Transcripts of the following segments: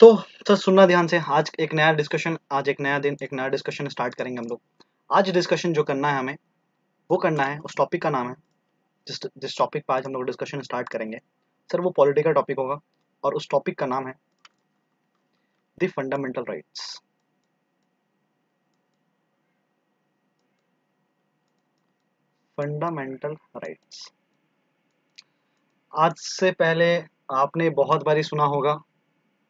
तो सर तो सुनना ध्यान से आज एक नया डिस्कशन आज एक नया दिन एक नया डिस्कशन स्टार्ट करेंगे हम लोग आज डिस्कशन जो करना है हमें वो करना है उस टॉपिक का नाम है जिस जिस टॉपिक पर आज हम लोग डिस्कशन स्टार्ट करेंगे सर वो पॉलिटिकल टॉपिक होगा और उस टॉपिक का नाम है the fundamental rights fundamental rights आज से पहले आपने बहुत बारी सुना होगा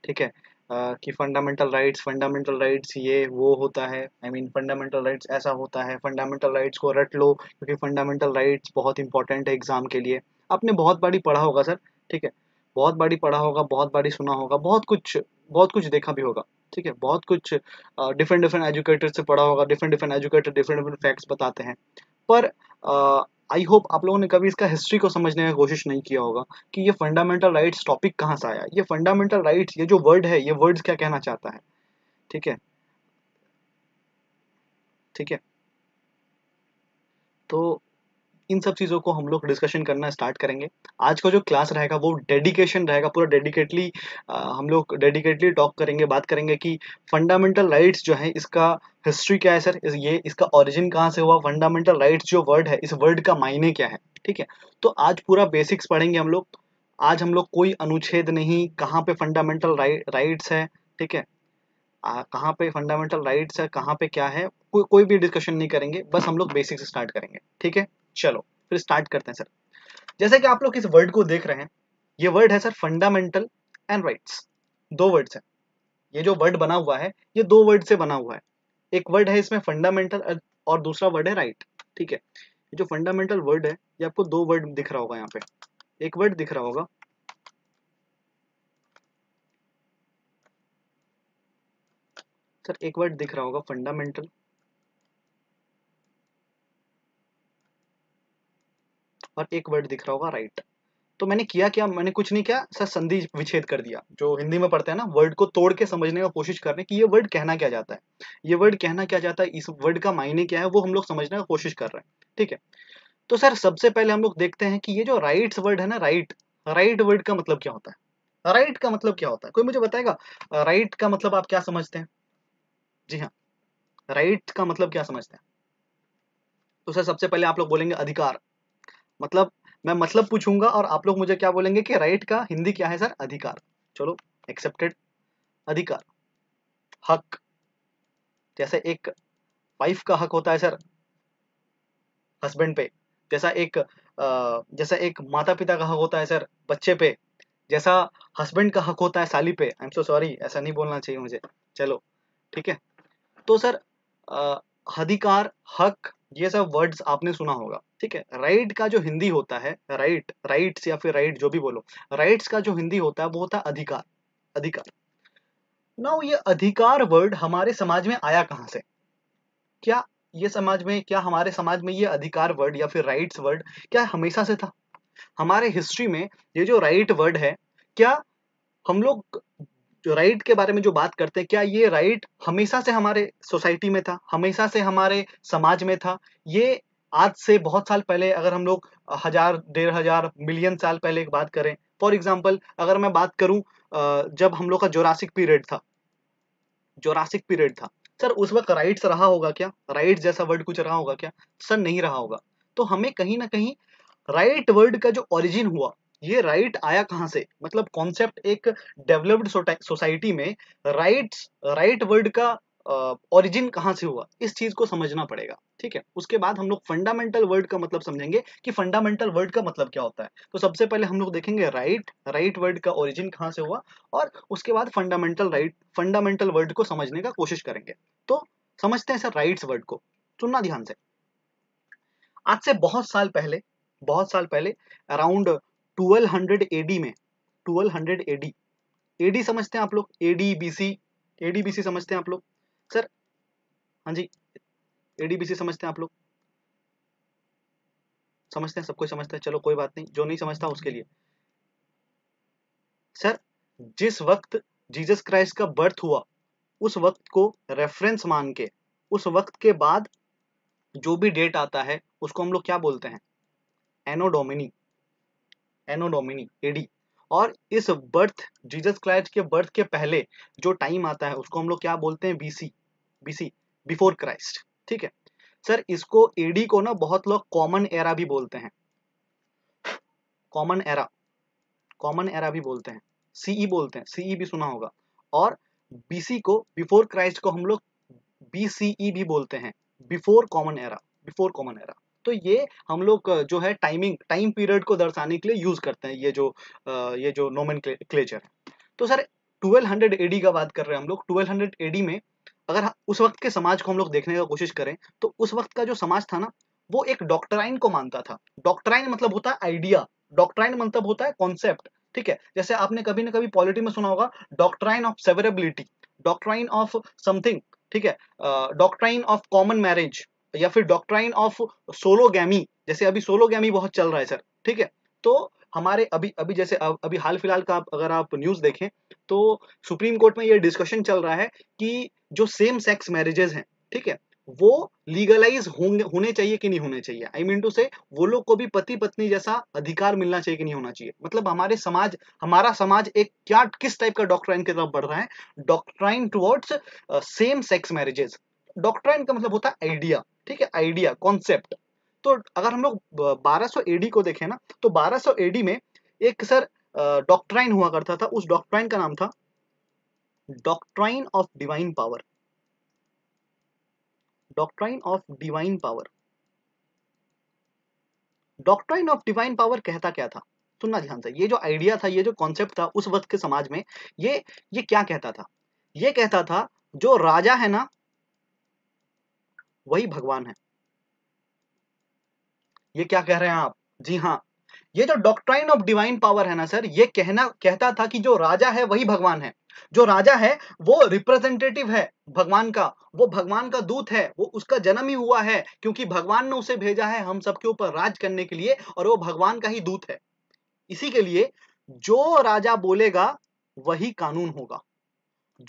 ठीक है Uh, कि फंडामेंटल राइट्स फंडामेंटल राइट्स ये वो होता है आई मीन फंडामेंटल राइट्स ऐसा होता है फंडामेंटल राइट्स को रट लो क्योंकि फंडामेंटल राइट्स बहुत इंपॉर्टेंट है एग्जाम के लिए आपने बहुत बारी पढ़ा होगा सर ठीक है बहुत बारी पढ़ा होगा बहुत बारी सुना होगा बहुत कुछ बहुत कुछ देखा भी होगा ठीक है बहुत कुछ डिफरेंट डिफरेंट एजुकेटर से पढ़ा होगा different different educator different different facts बताते हैं पर uh, आई होप आप लोगों ने कभी इसका हिस्ट्री को समझने की कोशिश नहीं किया होगा कि ये फंडामेंटल राइट्स टॉपिक कहाँ से आया ये फंडामेंटल राइट्स ये जो वर्ड है ये वर्ड्स क्या कहना चाहता है ठीक है ठीक है तो इन सब चीज़ों को हम लोग डिस्कशन करना स्टार्ट करेंगे आज का जो क्लास रहेगा वो डेडिकेशन रहेगा पूरा डेडिकेटली हम लोग डेडिकेटली टॉक करेंगे बात करेंगे कि फंडामेंटल राइट्स जो है इसका हिस्ट्री क्या है सर इस ये इसका ऑरिजिन कहाँ से हुआ फंडामेंटल राइट्स जो वर्ड है इस वर्ड का मायने क्या है ठीक है तो आज पूरा बेसिक्स पढ़ेंगे हम लोग आज हम लोग कोई अनुच्छेद नहीं कहाँ पे फंडामेंटल राइट्स है ठीक है कहाँ पे फंडामेंटल राइट्स है कहाँ पे क्या है को, कोई भी डिस्कशन नहीं करेंगे बस हम लोग बेसिक्स स्टार्ट करेंगे ठीक है चलो फिर स्टार्ट करते हैं सर जैसे कि आप लोग इस वर्ड को देख रहे हैं ये वर्ड है सर फंडामेंटल एंड राइट्स दो वर्ड्स हैं ये जो वर्ड बना हुआ है ये दो वर्ड से बना हुआ है एक वर्ड है इसमें फंडामेंटल और दूसरा वर्ड है राइट ठीक है ये जो फंडामेंटल वर्ड है ये आपको दो वर्ड दिख रहा होगा यहाँ पे एक वर्ड दिख रहा होगा सर एक वर्ड दिख रहा होगा फंडामेंटल और एक वर्ड दिख रहा होगा राइट तो मैंने किया क्या मैंने कुछ नहीं किया सर संधि विच्छेद कर दिया जो हिंदी में पढ़ते हैं ना वर्ड को तोड़ के समझने का कोशिश करने कि ये वर्ड कहना क्या जाता है ये वर्ड कहना क्या जाता है इस वर्ड का मायने क्या है वो हम लोग समझने का कोशिश कर रहे हैं ठीक है तो सर सबसे पहले हम लोग देखते हैं कि ये जो राइट वर्ड है ना राइट राइट वर्ड का मतलब क्या होता है राइट का मतलब क्या होता है कोई मुझे बताएगा राइट का मतलब आप क्या समझते हैं जी हाँ राइट का मतलब क्या समझते हैं तो सर सबसे पहले आप लोग बोलेंगे अधिकार मतलब मैं मतलब पूछूंगा और आप लोग मुझे क्या बोलेंगे कि राइट का हिंदी क्या है सर अधिकार चलो एक्सेप्टेड अधिकार हक जैसे एक वाइफ का हक होता है सर हस्बैंड पे जैसा एक जैसा एक माता पिता का हक होता है सर बच्चे पे जैसा हस्बैंड का हक होता है साली पे आई एम सो सॉरी ऐसा नहीं बोलना चाहिए मुझे चलो ठीक है तो सर अधिकार हक ये सब वर्ड्स आपने सुना होगा ठीक है राइट का जो हिंदी होता है राइट राइट या फिर राइट जो भी बोलो राइट्स का जो हिंदी होता है वो होता है अधिकार अधिकार ना ये अधिकार वर्ड हमारे समाज में आया कहां से क्या ये समाज में क्या हमारे समाज में ये अधिकार वर्ड या फिर राइट्स वर्ड क्या हमेशा से था हमारे हिस्ट्री में ये जो राइट वर्ड है क्या हम लोग जो राइट के बारे में जो बात करते हैं क्या ये राइट हमेशा से हमारे सोसाइटी में था हमेशा से हमारे समाज में था ये आज से बहुत साल पहले अगर हम लोग हजार डेढ़ हजार मिलियन साल पहले की बात करें फॉर एग्जाम्पल अगर मैं बात करूं जब हम लोग का जोरासिक पीरियड था जोरासिक पीरियड था सर उस वक्त राइट्स रहा होगा क्या राइट्स जैसा वर्ड कुछ रहा होगा क्या सर नहीं रहा होगा तो हमें कहीं ना कहीं राइट वर्ड का जो ओरिजिन हुआ ये राइट आया कहां से मतलब कॉन्सेप्ट एक डेवलप्ड सोसाइटी में राइट्स राइट वर्ड का ओरिजिन कहाँ से हुआ इस चीज को समझना पड़ेगा ठीक है उसके बाद हम लोग फंडामेंटल वर्ड का मतलब समझेंगे कि फंडामेंटल वर्ड का मतलब क्या होता है तो सबसे पहले हम लोग देखेंगे राइट राइट वर्ड का ओरिजिन कहाँ से हुआ और उसके बाद फंडामेंटल राइट फंडामेंटल वर्ड को समझने का कोशिश करेंगे तो समझते हैं सर राइट वर्ड को सुनना ध्यान से आज से बहुत साल पहले बहुत साल पहले अराउंड ट्वेल्व एडी में ट्वेल्व एडी एडी समझते हैं आप लोग एडी बीसी एडीबीसी समझते हैं आप लोग सर हाँ जी एडीबीसी समझते हैं आप लोग समझते हैं सबको समझता है चलो कोई बात नहीं जो नहीं समझता उसके लिए सर जिस वक्त जीसस क्राइस्ट का बर्थ हुआ उस वक्त को रेफरेंस मान के उस वक्त के बाद जो भी डेट आता है उसको हम लोग क्या बोलते हैं एनोडोमिनी एनोडोमिनी एडी और इस बर्थ जीसस क्राइस्ट के बर्थ के पहले जो टाइम आता है उसको हम लोग क्या बोलते हैं बीसी बीसी बिफोर क्राइस्ट ठीक है सर इसको एडी को ना बहुत लोग कॉमन एरा भी बोलते हैं कॉमन एरा कॉमन एरा भी बोलते हैं सीई e बोलते हैं सीई e भी सुना होगा और बीसी को बिफोर क्राइस्ट को हम लोग बीसीई e भी बोलते हैं before common era before common era तो ये हम लोग जो है टाइमिंग टाइम पीरियड को दर्शाने के लिए यूज करते हैं ये जो ये जो नोमन क्लेचर है तो सर 1200 एडी का बात कर रहे हैं हम लोग 1200 एडी में अगर उस वक्त के समाज को हम लोग देखने का कोशिश करें तो उस वक्त का जो समाज था ना वो एक डॉक्टराइन को मानता था डॉक्टराइन मतलब होता है आइडिया डॉक्टराइन मतलब होता है कॉन्सेप्ट ठीक है जैसे आपने कभी ना कभी पॉलिटी में सुना होगा doctrine of severability doctrine of something ठीक है डॉक्टराइन ऑफ कॉमन मैरिज या फिर डॉक्टराइन ऑफ सोलो गैमी जैसे अभी सोलो गैमी बहुत चल रहा है सर ठीक है तो हमारे अभी अभी जैसे अभी हाल फिलहाल का अगर आप न्यूज देखें तो सुप्रीम कोर्ट में ये डिस्कशन चल रहा है कि जो सेम सेक्स मैरिजेस हैं ठीक है वो लीगलाइज होंगे होने चाहिए कि नहीं होने चाहिए आई मीन टू से वो लोग को भी पति पत्नी जैसा अधिकार मिलना चाहिए कि नहीं होना चाहिए मतलब हमारे समाज हमारा समाज एक क्या किस टाइप का डॉक्ट्राइन की तरफ बढ़ रहा है doctrine towards same sex marriages doctrine का मतलब होता है आइडिया ठीक है आइडिया कॉन्सेप्ट तो अगर हम लोग 1200 uh, एडी को देखें ना तो 1200 एडी में एक सर डॉक्ट्राइन हुआ करता था उस डॉक्ट्राइन का नाम था doctrine of divine power doctrine of divine power doctrine of divine power कहता क्या था सुनना ध्यान से ये जो आइडिया था ये जो कॉन्सेप्ट था उस वक्त के समाज में ये ये क्या कहता था ये कहता था जो राजा है ना वही भगवान है ये क्या कह रहे हैं आप जी हाँ ये जो डॉक्ट्राइन ऑफ डिवाइन पावर है ना सर ये कहना कहता था कि जो राजा है वही भगवान है जो राजा है वो रिप्रेजेंटेटिव है भगवान का वो भगवान का दूत है वो उसका जन्म ही हुआ है क्योंकि भगवान ने उसे भेजा है हम सबके ऊपर राज करने के लिए और वो भगवान का ही दूत है इसी के लिए जो राजा बोलेगा वही कानून होगा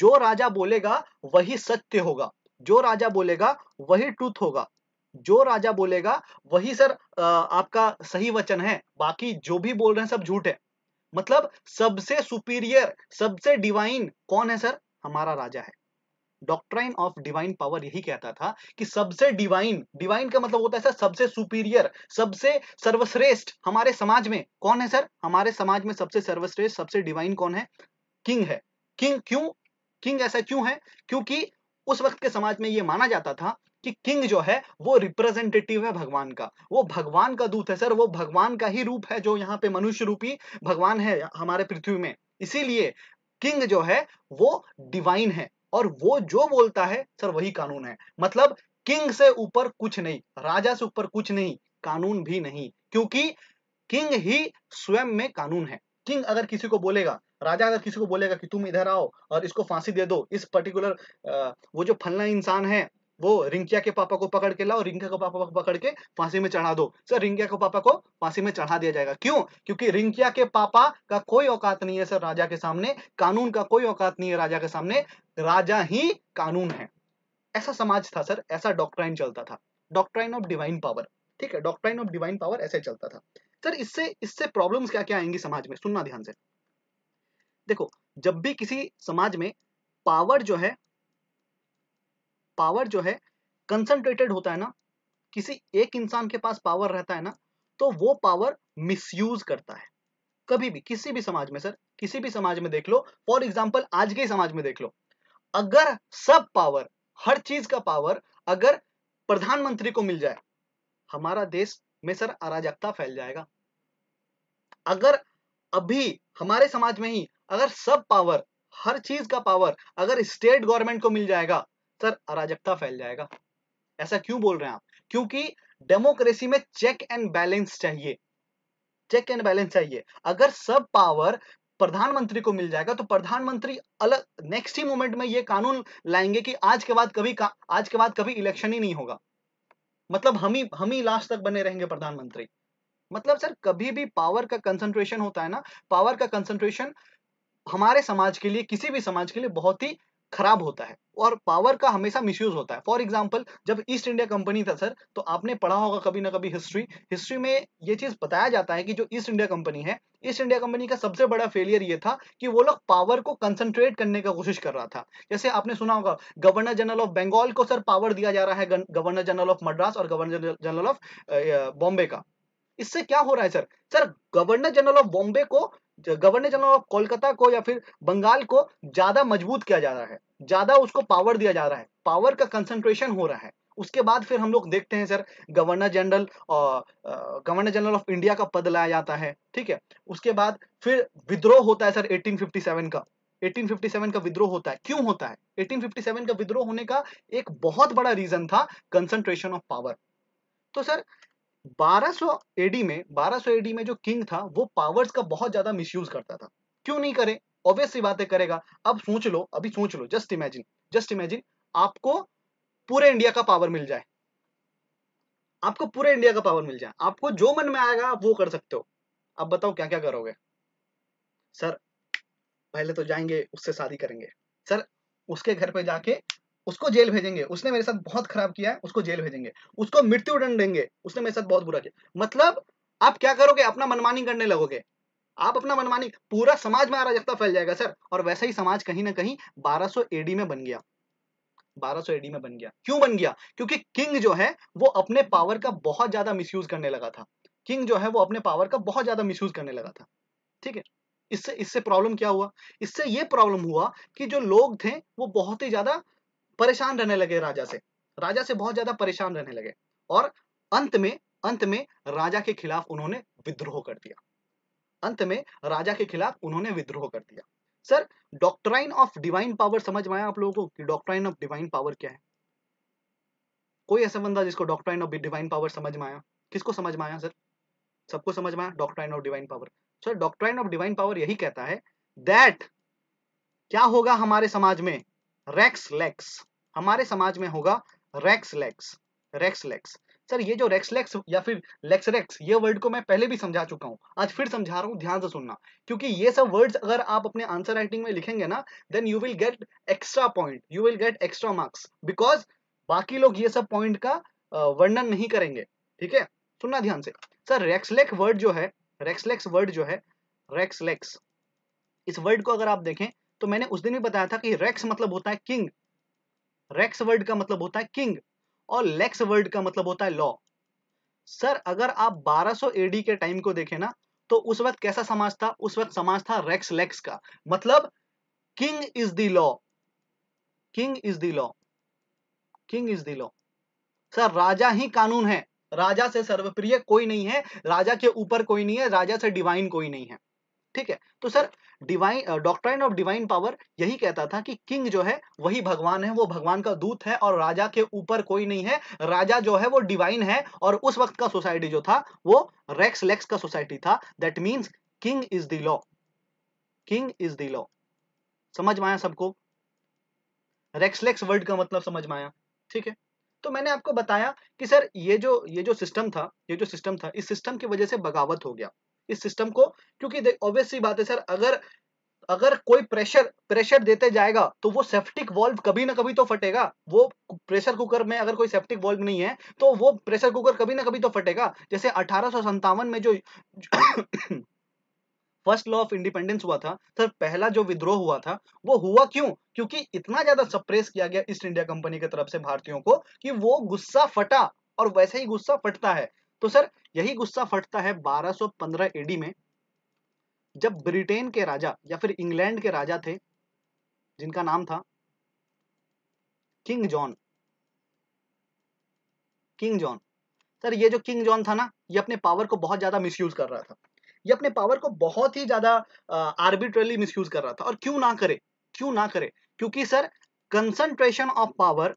जो राजा बोलेगा वही सत्य होगा जो राजा बोलेगा वही ट्रूथ होगा जो राजा बोलेगा वही सर आपका सही वचन है बाकी जो भी बोल रहे हैं सब झूठ है मतलब सबसे सुपीरियर सबसे डिवाइन कौन है सर हमारा राजा है डॉक्ट्राइन ऑफ डिवाइन पावर यही कहता था कि सबसे डिवाइन डिवाइन का मतलब होता है सर सबसे सुपीरियर सबसे सर्वश्रेष्ठ हमारे समाज में कौन है सर हमारे समाज में सबसे सर्वश्रेष्ठ सबसे डिवाइन कौन है किंग है किंग क्यों किंग ऐसा क्यों है क्योंकि उस वक्त के समाज में यह माना जाता था कि किंग जो है वो रिप्रेजेंटेटिव है भगवान का वो भगवान का दूत है सर वो भगवान का ही रूप है जो यहाँ पे मनुष्य रूपी भगवान है हमारे पृथ्वी में इसीलिए किंग जो है वो डिवाइन है और वो जो बोलता है सर वही कानून है मतलब किंग से ऊपर कुछ नहीं राजा से ऊपर कुछ नहीं कानून भी नहीं क्योंकि किंग ही स्वयं में कानून है किंग अगर किसी को बोलेगा राजा अगर किसी को बोलेगा कि तुम इधर आओ और इसको फांसी दे दो इस पर्टिकुलर वो जो फलना इंसान है वो रिंकिया के पापा को पकड़ के लाओ रिंकिया के पापा को पकड़ के फांसी में चढ़ा दो सर रिंकिया के पापा को फांसी में चढ़ा दिया जाएगा क्यों क्योंकि रिंकिया के पापा का कोई औकात नहीं है सर राजा के सामने कानून का कोई औकात नहीं है राजा के सामने राजा ही कानून है ऐसा समाज था सर ऐसा डॉक्ट्राइन चलता था डॉक्ट्राइन ऑफ डिवाइन पावर ठीक है डॉक्ट्राइन ऑफ डिवाइन पावर ऐसे चलता था सर इससे इससे प्रॉब्लम्स क्या क्या आएंगी समाज में सुनना ध्यान से देखो जब भी किसी समाज में पावर जो है पावर जो है कंसंट्रेटेड होता है ना किसी एक इंसान के पास पावर रहता है ना तो वो पावर मिसयूज करता है कभी भी किसी भी समाज में सर किसी भी समाज में देख लो फॉर एग्जाम्पल आज के समाज में देख लो अगर सब पावर हर चीज का पावर अगर प्रधानमंत्री को मिल जाए हमारा देश में सर अराजकता फैल जाएगा अगर अभी हमारे समाज में ही अगर सब पावर हर चीज का पावर अगर स्टेट गवर्नमेंट को मिल जाएगा सर अराजकता फैल जाएगा ऐसा क्यों बोल रहे हैं आप क्योंकि डेमोक्रेसी में चेक एंड बैलेंस चाहिए चेक एंड बैलेंस चाहिए अगर सब पावर प्रधानमंत्री को मिल जाएगा तो प्रधानमंत्री अलग नेक्स्ट ही मोमेंट में ये कानून लाएंगे कि आज के बाद कभी आज के बाद कभी इलेक्शन ही नहीं होगा मतलब हम ही हम ही लास्ट तक बने रहेंगे प्रधानमंत्री मतलब सर कभी भी पावर का कंसंट्रेशन होता है ना पावर का कंसंट्रेशन हमारे समाज के लिए किसी भी समाज के लिए बहुत ही खराब होता है और पावर का हमेशा मिसयूज होता है फॉर एग्जाम्पल जब ईस्ट इंडिया कंपनी था सर तो आपने पढ़ा होगा कभी ना कभी हिस्ट्री हिस्ट्री में ये चीज बताया जाता है कि जो ईस्ट इंडिया कंपनी है ईस्ट इंडिया कंपनी का सबसे बड़ा फेलियर ये था कि वो लोग पावर को कंसंट्रेट करने का कोशिश कर रहा था जैसे आपने सुना होगा गवर्नर जनरल ऑफ बंगाल को सर पावर दिया जा रहा है गवर्नर जनरल ऑफ मद्रास और गवर्नर जनरल ऑफ बॉम्बे का इससे क्या हो रहा है sir sir governor general of Bombay को गवर्नर जनरल ऑफ कोलकाता को या फिर बंगाल को ज्यादा मजबूत किया जा रहा है ज्यादा उसको पावर दिया जा रहा है पावर का कंसंट्रेशन हो रहा है उसके बाद फिर हम लोग देखते हैं सर गवर्नर जनरल और गवर्नर जनरल ऑफ इंडिया का पद लाया जाता है ठीक है उसके बाद फिर विद्रोह होता है सर 1857 का 1857 का विद्रोह होता है क्यों होता है 1857 का विद्रोह होने का एक बहुत बड़ा रीजन था कंसंट्रेशन ऑफ पावर तो सर 1200 एडी में 1200 एडी में जो किंग था वो पावर्स का बहुत ज्यादा मिसयूज करता था क्यों नहीं करे ऑब्वियस सी बातें करेगा अब सोच लो अभी सोच लो जस्ट इमेजिन जस्ट इमेजिन आपको पूरे इंडिया का पावर मिल जाए आपको पूरे इंडिया का पावर मिल जाए आपको जो मन में आएगा आप वो कर सकते हो आप बताओ क्या क्या करोगे सर पहले तो जाएंगे उससे शादी करेंगे सर उसके घर पे जाके उसको जेल भेजेंगे उसने मेरे साथ बहुत खराब किया है उसको जेल भेजेंगे उसको मृत्यु दंड देंगे उसने मेरे साथ बहुत बुरा किया मतलब आप क्या करोगे अपना मनमानी करने लगोगे आप अपना मनमानी पूरा समाज में अराजकता फैल जाएगा सर और वैसा ही समाज कहीं ना कहीं 1200 एडी में बन गया 1200 एडी में बन गया क्यों बन गया क्योंकि किंग जो है वो अपने पावर का बहुत ज्यादा मिस करने लगा था किंग जो है वो अपने पावर का बहुत ज्यादा मिस करने लगा था ठीक है इससे इससे प्रॉब्लम क्या हुआ इससे ये प्रॉब्लम हुआ कि जो लोग थे वो बहुत ही ज्यादा परेशान रहने लगे राजा से राजा से बहुत ज्यादा परेशान रहने लगे और अंत में अंत में राजा के खिलाफ उन्होंने विद्रोह कर दिया अंत में राजा के खिलाफ उन्होंने विद्रोह कर दिया sir doctrine of divine power समझ में आया आप लोगों को कि डॉक्ट्राइन ऑफ डिवाइन पावर क्या है कोई ऐसा बंदा जिसको डॉक्ट्राइन ऑफ डिवाइन पावर समझ में आया किसको समझ में आया सर सबको समझ में आया doctrine of divine power sir doctrine of divine power यही कहता है दैट क्या होगा हमारे समाज में रेक्स लेक्स हमारे समाज में होगा रेक्सलेक्स रेक्सलेक्स सर ये जो रेक्सलेक्स या फिर लेक्सरेक्स ये वर्ड को मैं पहले भी समझा चुका हूँ आज फिर समझा रहा हूँ ध्यान से सुनना क्योंकि ये सब वर्ड्स अगर आप अपने आंसर राइटिंग में लिखेंगे ना then you will get extra point you will get extra marks because बाकी लोग ये सब पॉइंट का वर्णन नहीं करेंगे ठीक है सुनना ध्यान से सर रेक्सलेक्स वर्ड जो है रेक्सलेक्स वर्ड जो है रेक्सलेक्स इस वर्ड को अगर आप देखें तो मैंने उस दिन भी बताया था कि रेक्स मतलब होता है किंग रेक्स वर्ड का मतलब होता है किंग और लेक्स वर्ड का मतलब होता है लॉ सर अगर आप 1200 सो एडी के टाइम को देखें ना तो उस वक्त कैसा समाज था उस वक्त समाज था रेक्स लेक्स का मतलब king is the law king is the law king is the law sir राजा ही कानून है राजा से सर्वप्रिय कोई नहीं है राजा के ऊपर कोई नहीं है राजा से डिवाइन कोई नहीं है ठीक है तो sir divine doctrine of divine power यही कहता था कि किंग जो है वही भगवान है वो भगवान का दूत है और राजा के ऊपर कोई नहीं है राजा जो है वो डिवाइन है और उस वक्त का सोसाइटी जो था वो रेक्स लेक्स का सोसाइटी था that means king is the law king is the law समझ में आया सबको रेक्सलेक्स वर्ड का मतलब समझ में आया ठीक है तो मैंने आपको बताया कि सर ये जो ये जो सिस्टम था ये जो सिस्टम था इस सिस्टम की वजह से बगावत हो गया इस सिस्टम को क्योंकि ऑब्वियसली बात है सर अगर अगर कोई प्रेशर प्रेशर देते जाएगा तो वो सेफ्टिक वॉल्व कभी ना कभी तो फटेगा वो प्रेशर कुकर में अगर कोई सेफ्टिक वॉल्व नहीं है तो वो प्रेशर कुकर कभी ना कभी तो फटेगा जैसे अठारह में जो फर्स्ट लॉ ऑफ इंडिपेंडेंस हुआ था सर पहला जो विद्रोह हुआ था वो हुआ क्यों क्योंकि इतना ज्यादा सप्रेस किया गया ईस्ट इंडिया कंपनी की तरफ से भारतीयों को कि वो गुस्सा फटा और वैसे ही गुस्सा फटता है तो सर यही गुस्सा फटता है 1215 एडी में जब ब्रिटेन के राजा या फिर इंग्लैंड के राजा थे जिनका नाम था king John king John sir ये जो किंग जॉन था ना ये अपने पावर को बहुत ज्यादा मिसयूज कर रहा था ये अपने पावर को बहुत ही ज्यादा आर्बिट्रली मिसयूज कर रहा था और क्यों ना करे क्यों ना करे क्योंकि sir concentration of power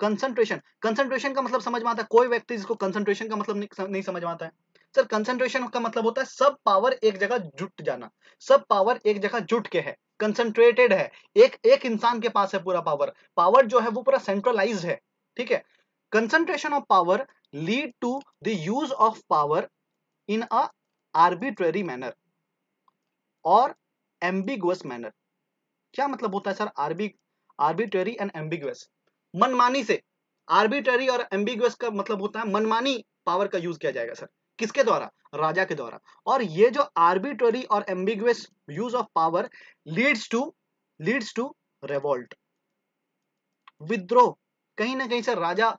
concentration concentration का मतलब समझ में आता है कोई व्यक्ति जिसको कंसंट्रेशन का मतलब नहीं, समझ में आता है सर कंसंट्रेशन का मतलब होता है सब पावर एक जगह जुट जाना सब पावर एक जगह जुट के है कंसंट्रेटेड है एक एक इंसान के पास है पूरा पावर पावर जो है वो पूरा सेंट्रलाइज है ठीक है concentration of power lead to the use of power in a arbitrary manner और एम्बिगुअस मैनर क्या मतलब होता है sir arbi arbitrary and ambiguous मनमानी से आर्बिटरी और एम्बिगुअस का मतलब होता है मनमानी पावर का यूज किया जाएगा सर किसके द्वारा राजा के द्वारा और ये जो आर्बिटरी और ambiguous use of power leads to leads to revolt विद्रोह कहीं ना कहीं से राजा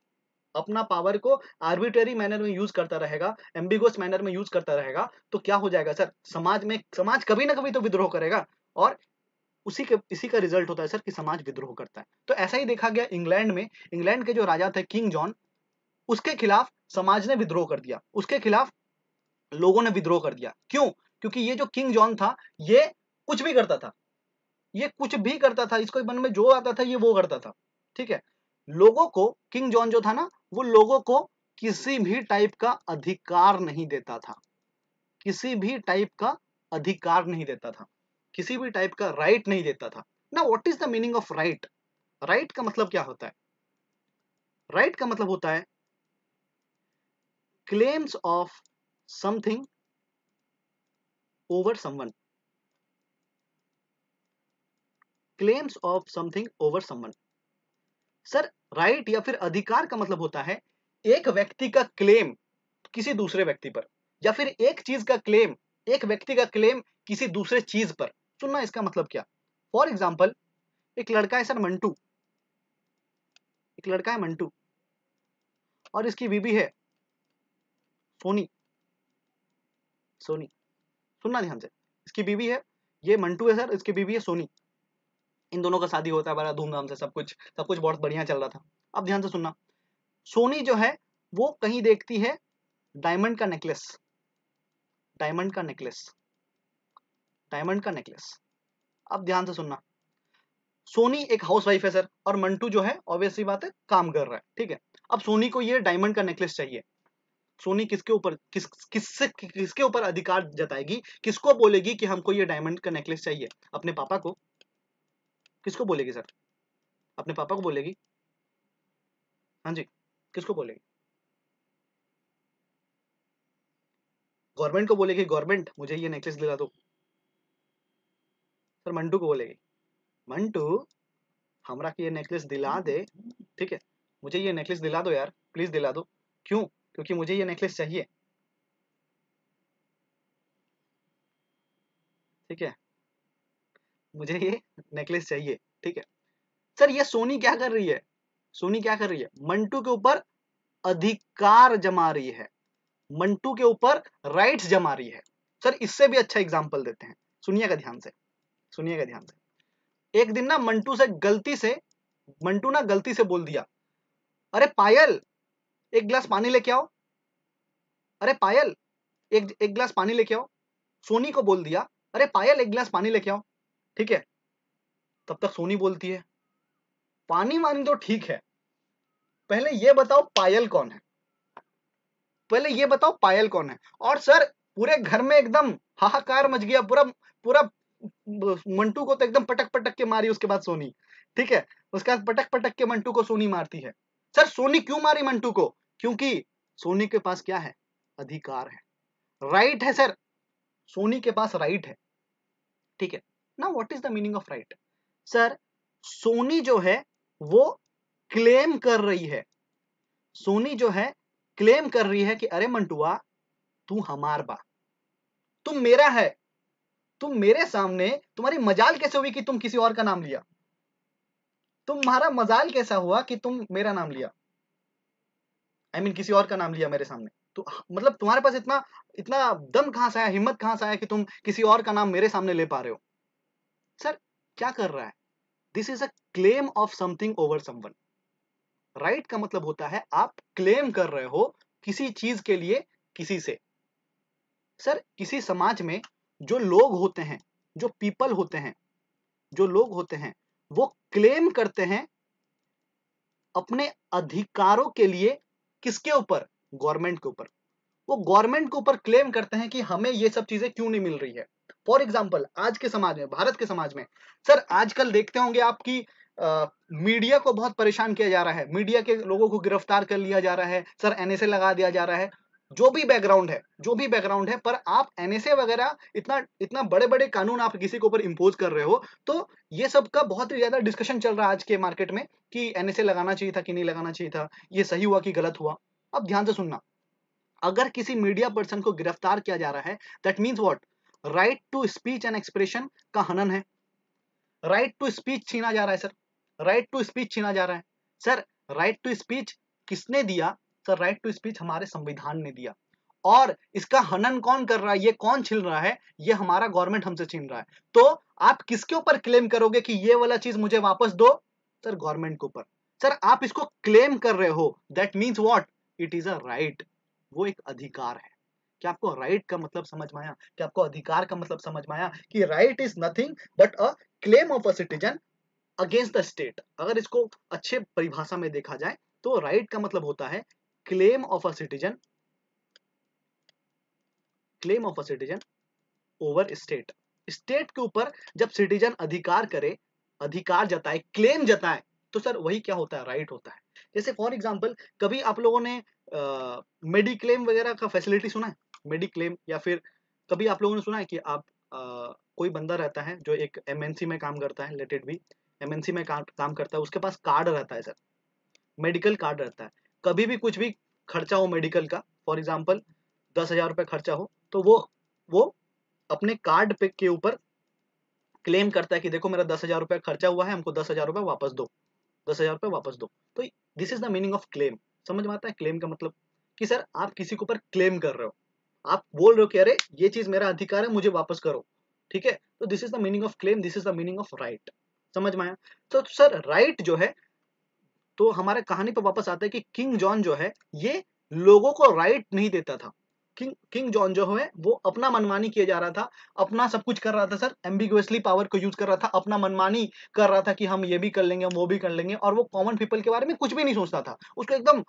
अपना पावर को आर्बिटरी मैनर में यूज करता रहेगा एम्बिगोस मैनर में यूज करता रहेगा तो क्या हो जाएगा सर समाज में समाज कभी ना कभी तो विद्रोह करेगा और उसी के इसी का रिजल्ट होता है सर कि समाज विद्रोह करता है तो ऐसा ही देखा गया इंग्लैंड में इंग्लैंड के जो राजा थे किंग जॉन उसके खिलाफ समाज ने विद्रोह कर दिया उसके खिलाफ लोगों ने विद्रोह कर दिया क्यों क्योंकि ये जो किंग जॉन था ये कुछ भी करता था ये कुछ भी करता था इसको मन में जो आता था ये वो करता था ठीक है लोगों को किंग जॉन जो था ना वो लोगों को किसी भी टाइप का अधिकार नहीं देता था किसी भी टाइप का अधिकार नहीं देता था किसी भी टाइप का राइट नहीं देता था ना what is the meaning of right right का मतलब क्या होता है राइट right का मतलब होता है claims of something over someone claims of something over someone sir right या फिर अधिकार का मतलब होता है एक व्यक्ति का क्लेम किसी दूसरे व्यक्ति पर या फिर एक चीज का क्लेम एक व्यक्ति का क्लेम किसी दूसरे चीज पर चुनना इसका मतलब क्या फॉर एग्जाम्पल एक लड़का है सर मंटू एक लड़का है मंटू और इसकी बीबी है सोनी सोनी सुनना ध्यान से इसकी बीबी है ये मंटू है सर इसकी बीबी है सोनी इन दोनों का शादी होता है बड़ा धूमधाम से सब कुछ सब कुछ बहुत बढ़िया चल रहा था अब ध्यान से सुनना सोनी जो है वो कहीं देखती है डायमंड का नेकलेस डायमंड का नेकलेस डायमंड का नेकलेस अब ध्यान से सुनना सोनी एक हाउस वाइफ है सर और मंटू जो है ऑब्वियसली बात है काम कर रहा है ठीक है अब सोनी को ये डायमंड का नेकलेस चाहिए सोनी किसके ऊपर किस किससे किसके ऊपर अधिकार जताएगी किसको बोलेगी कि हमको ये डायमंड का नेकलेस चाहिए अपने पापा को किसको बोलेगी सर अपने पापा को बोलेगी हाँ जी किसको बोलेगी गवर्नमेंट को बोलेगी गवर्नमेंट मुझे ये नेकलेस दिला दो फिर मंटू को बोलेगी मंटू हमरा की ये नेकलेस दिला दे ठीक है मुझे ये नेकलेस दिला दो यार प्लीज दिला दो क्यों क्योंकि मुझे ये नेकलेस चाहिए ठीक है मुझे ये नेकलेस चाहिए ठीक है सर ये सोनी क्या कर रही है सोनी क्या कर रही है मंटू के ऊपर अधिकार जमा रही है मंटू के ऊपर राइट्स जमा रही है सर इससे भी अच्छा एग्जाम्पल देते हैं सुनिएगा ध्यान से सुनिएगा ध्यान से एक दिन ना मंटू से गलती से मंटू ना गलती से बोल दिया अरे पायल एक गिलास पानी लेके आओ अरे पायल एक एक गिलास पानी लेके आओ सोनी को बोल दिया अरे पायल एक गिलास पानी लेके आओ ठीक है तब तक सोनी बोलती है पानी वानी तो ठीक है पहले ये बताओ पायल कौन है पहले ये बताओ पायल कौन है और सर पूरे घर में एकदम हाहाकार मच गया पूरा पूरा मंटू को तो एकदम पटक पटक के मारी उसके बाद सोनी ठीक है उसके बाद पटक पटक के मंटू को सोनी मारती है सर सोनी क्यों मारी मंटू को क्योंकि सोनी के पास क्या है अधिकार है राइट है सर सोनी के पास राइट है ठीक है ना what is the meaning of right sir Soni जो है वो क्लेम कर रही है सोनी जो है क्लेम कर रही है कि अरे मंटुआ तू हमार बा तुम मेरा है तुम मेरे सामने तुम्हारी मजाल कैसे हुई कि तुम किसी और का नाम लिया तुम्हारा मजाल कैसा हुआ कि तुम मेरा नाम लिया आई I मीन mean, किसी और का नाम लिया मेरे सामने तो मतलब तुम्हारे पास इतना इतना दम कहां से आया हिम्मत कहां से आया कि तुम किसी और का नाम मेरे सामने ले पा रहे हो सर क्या कर रहा है this is a claim of something over someone right का मतलब होता है आप क्लेम कर रहे हो किसी चीज के लिए किसी से सर किसी समाज में जो लोग होते हैं जो पीपल होते हैं जो लोग होते हैं वो क्लेम करते हैं अपने अधिकारों के लिए किसके ऊपर गवर्नमेंट के ऊपर वो गवर्नमेंट के ऊपर क्लेम करते हैं कि हमें ये सब चीजें क्यों नहीं मिल रही है फॉर एग्जाम्पल आज के समाज में भारत के समाज में सर आजकल देखते होंगे आपकी मीडिया को बहुत परेशान किया जा रहा है मीडिया के लोगों को गिरफ्तार कर लिया जा रहा है सर एनएसए लगा दिया जा रहा है जो भी बैकग्राउंड है जो भी बैकग्राउंड है पर आप एनएसए वगैरह इतना इतना बड़े बड़े कानून आप किसी के ऊपर इम्पोज कर रहे हो तो ये सब का बहुत ही ज्यादा डिस्कशन चल रहा है आज के मार्केट में कि एनएसए लगाना चाहिए था कि नहीं लगाना चाहिए था ये सही हुआ कि गलत हुआ अब ध्यान से सुनना अगर किसी मीडिया पर्सन को गिरफ्तार किया जा रहा है that means what right to speech and expression का हनन है राइट टू स्पीच छीना जा रहा है सर राइट टू स्पीच छीना जा रहा है सर राइट टू स्पीच किसने दिया सर राइट टू स्पीच हमारे संविधान ने दिया और इसका हनन कौन कर रहा है ये कौन छीन रहा है ये हमारा गवर्नमेंट हमसे छीन रहा है तो आप किसके ऊपर क्लेम करोगे कि ये वाला चीज मुझे वापस दो सर गवर्नमेंट के ऊपर सर आप इसको क्लेम कर रहे हो that means what it is a right वो एक अधिकार है क्या आपको राइट का मतलब समझ में आया क्या आपको अधिकार का मतलब समझ में आया कि right is nothing but a claim of a citizen against the state अगर इसको अच्छे परिभाषा में देखा जाए तो राइट का मतलब होता है claim of a citizen claim of a citizen over state state के ऊपर जब सिटीजन अधिकार करे अधिकार जताए क्लेम जताए तो सर वही क्या होता है राइट right होता है जैसे फॉर एग्जाम्पल कभी आप लोगों ने मेडिक्लेम वगैरह का फैसिलिटी सुना है मेडिक्लेम या फिर कभी आप लोगों ने सुना है कि आप uh, कोई बंदा रहता है जो एक एमएनसी में काम करता है लेटेड भी एमएनसी में काम करता है उसके पास कार्ड रहता है सर मेडिकल कार्ड रहता है कभी भी कुछ भी खर्चा हो मेडिकल का फॉर एग्जाम्पल दस हजार रुपये खर्चा हो तो वो वो अपने कार्ड पे के ऊपर क्लेम करता है कि देखो मेरा दस हजार रुपया खर्चा हुआ है हमको दस हजार रुपया वापस दो दस हजार रुपये वापस दो तो this is the meaning of claim समझ में आता है क्लेम का मतलब कि सर आप किसी के ऊपर क्लेम कर रहे हो आप बोल रहे हो कि अरे ये चीज मेरा अधिकार है मुझे वापस करो ठीक है तो this is the meaning of claim this is the meaning of right समझ में आया तो सर राइट जो है तो हमारे कहानी पर वापस आता है कि किंग जॉन जो है ये लोगों को राइट नहीं देता था किंग किंग जॉन जो है वो अपना मनमानी किया जा रहा था अपना सब कुछ कर रहा था सर एम्बिगुअसली पावर को यूज कर रहा था अपना मनमानी कर रहा था कि हम ये भी कर लेंगे हम वो भी कर लेंगे और वो कॉमन पीपल के बारे में कुछ भी नहीं सोचता था उसको एकदम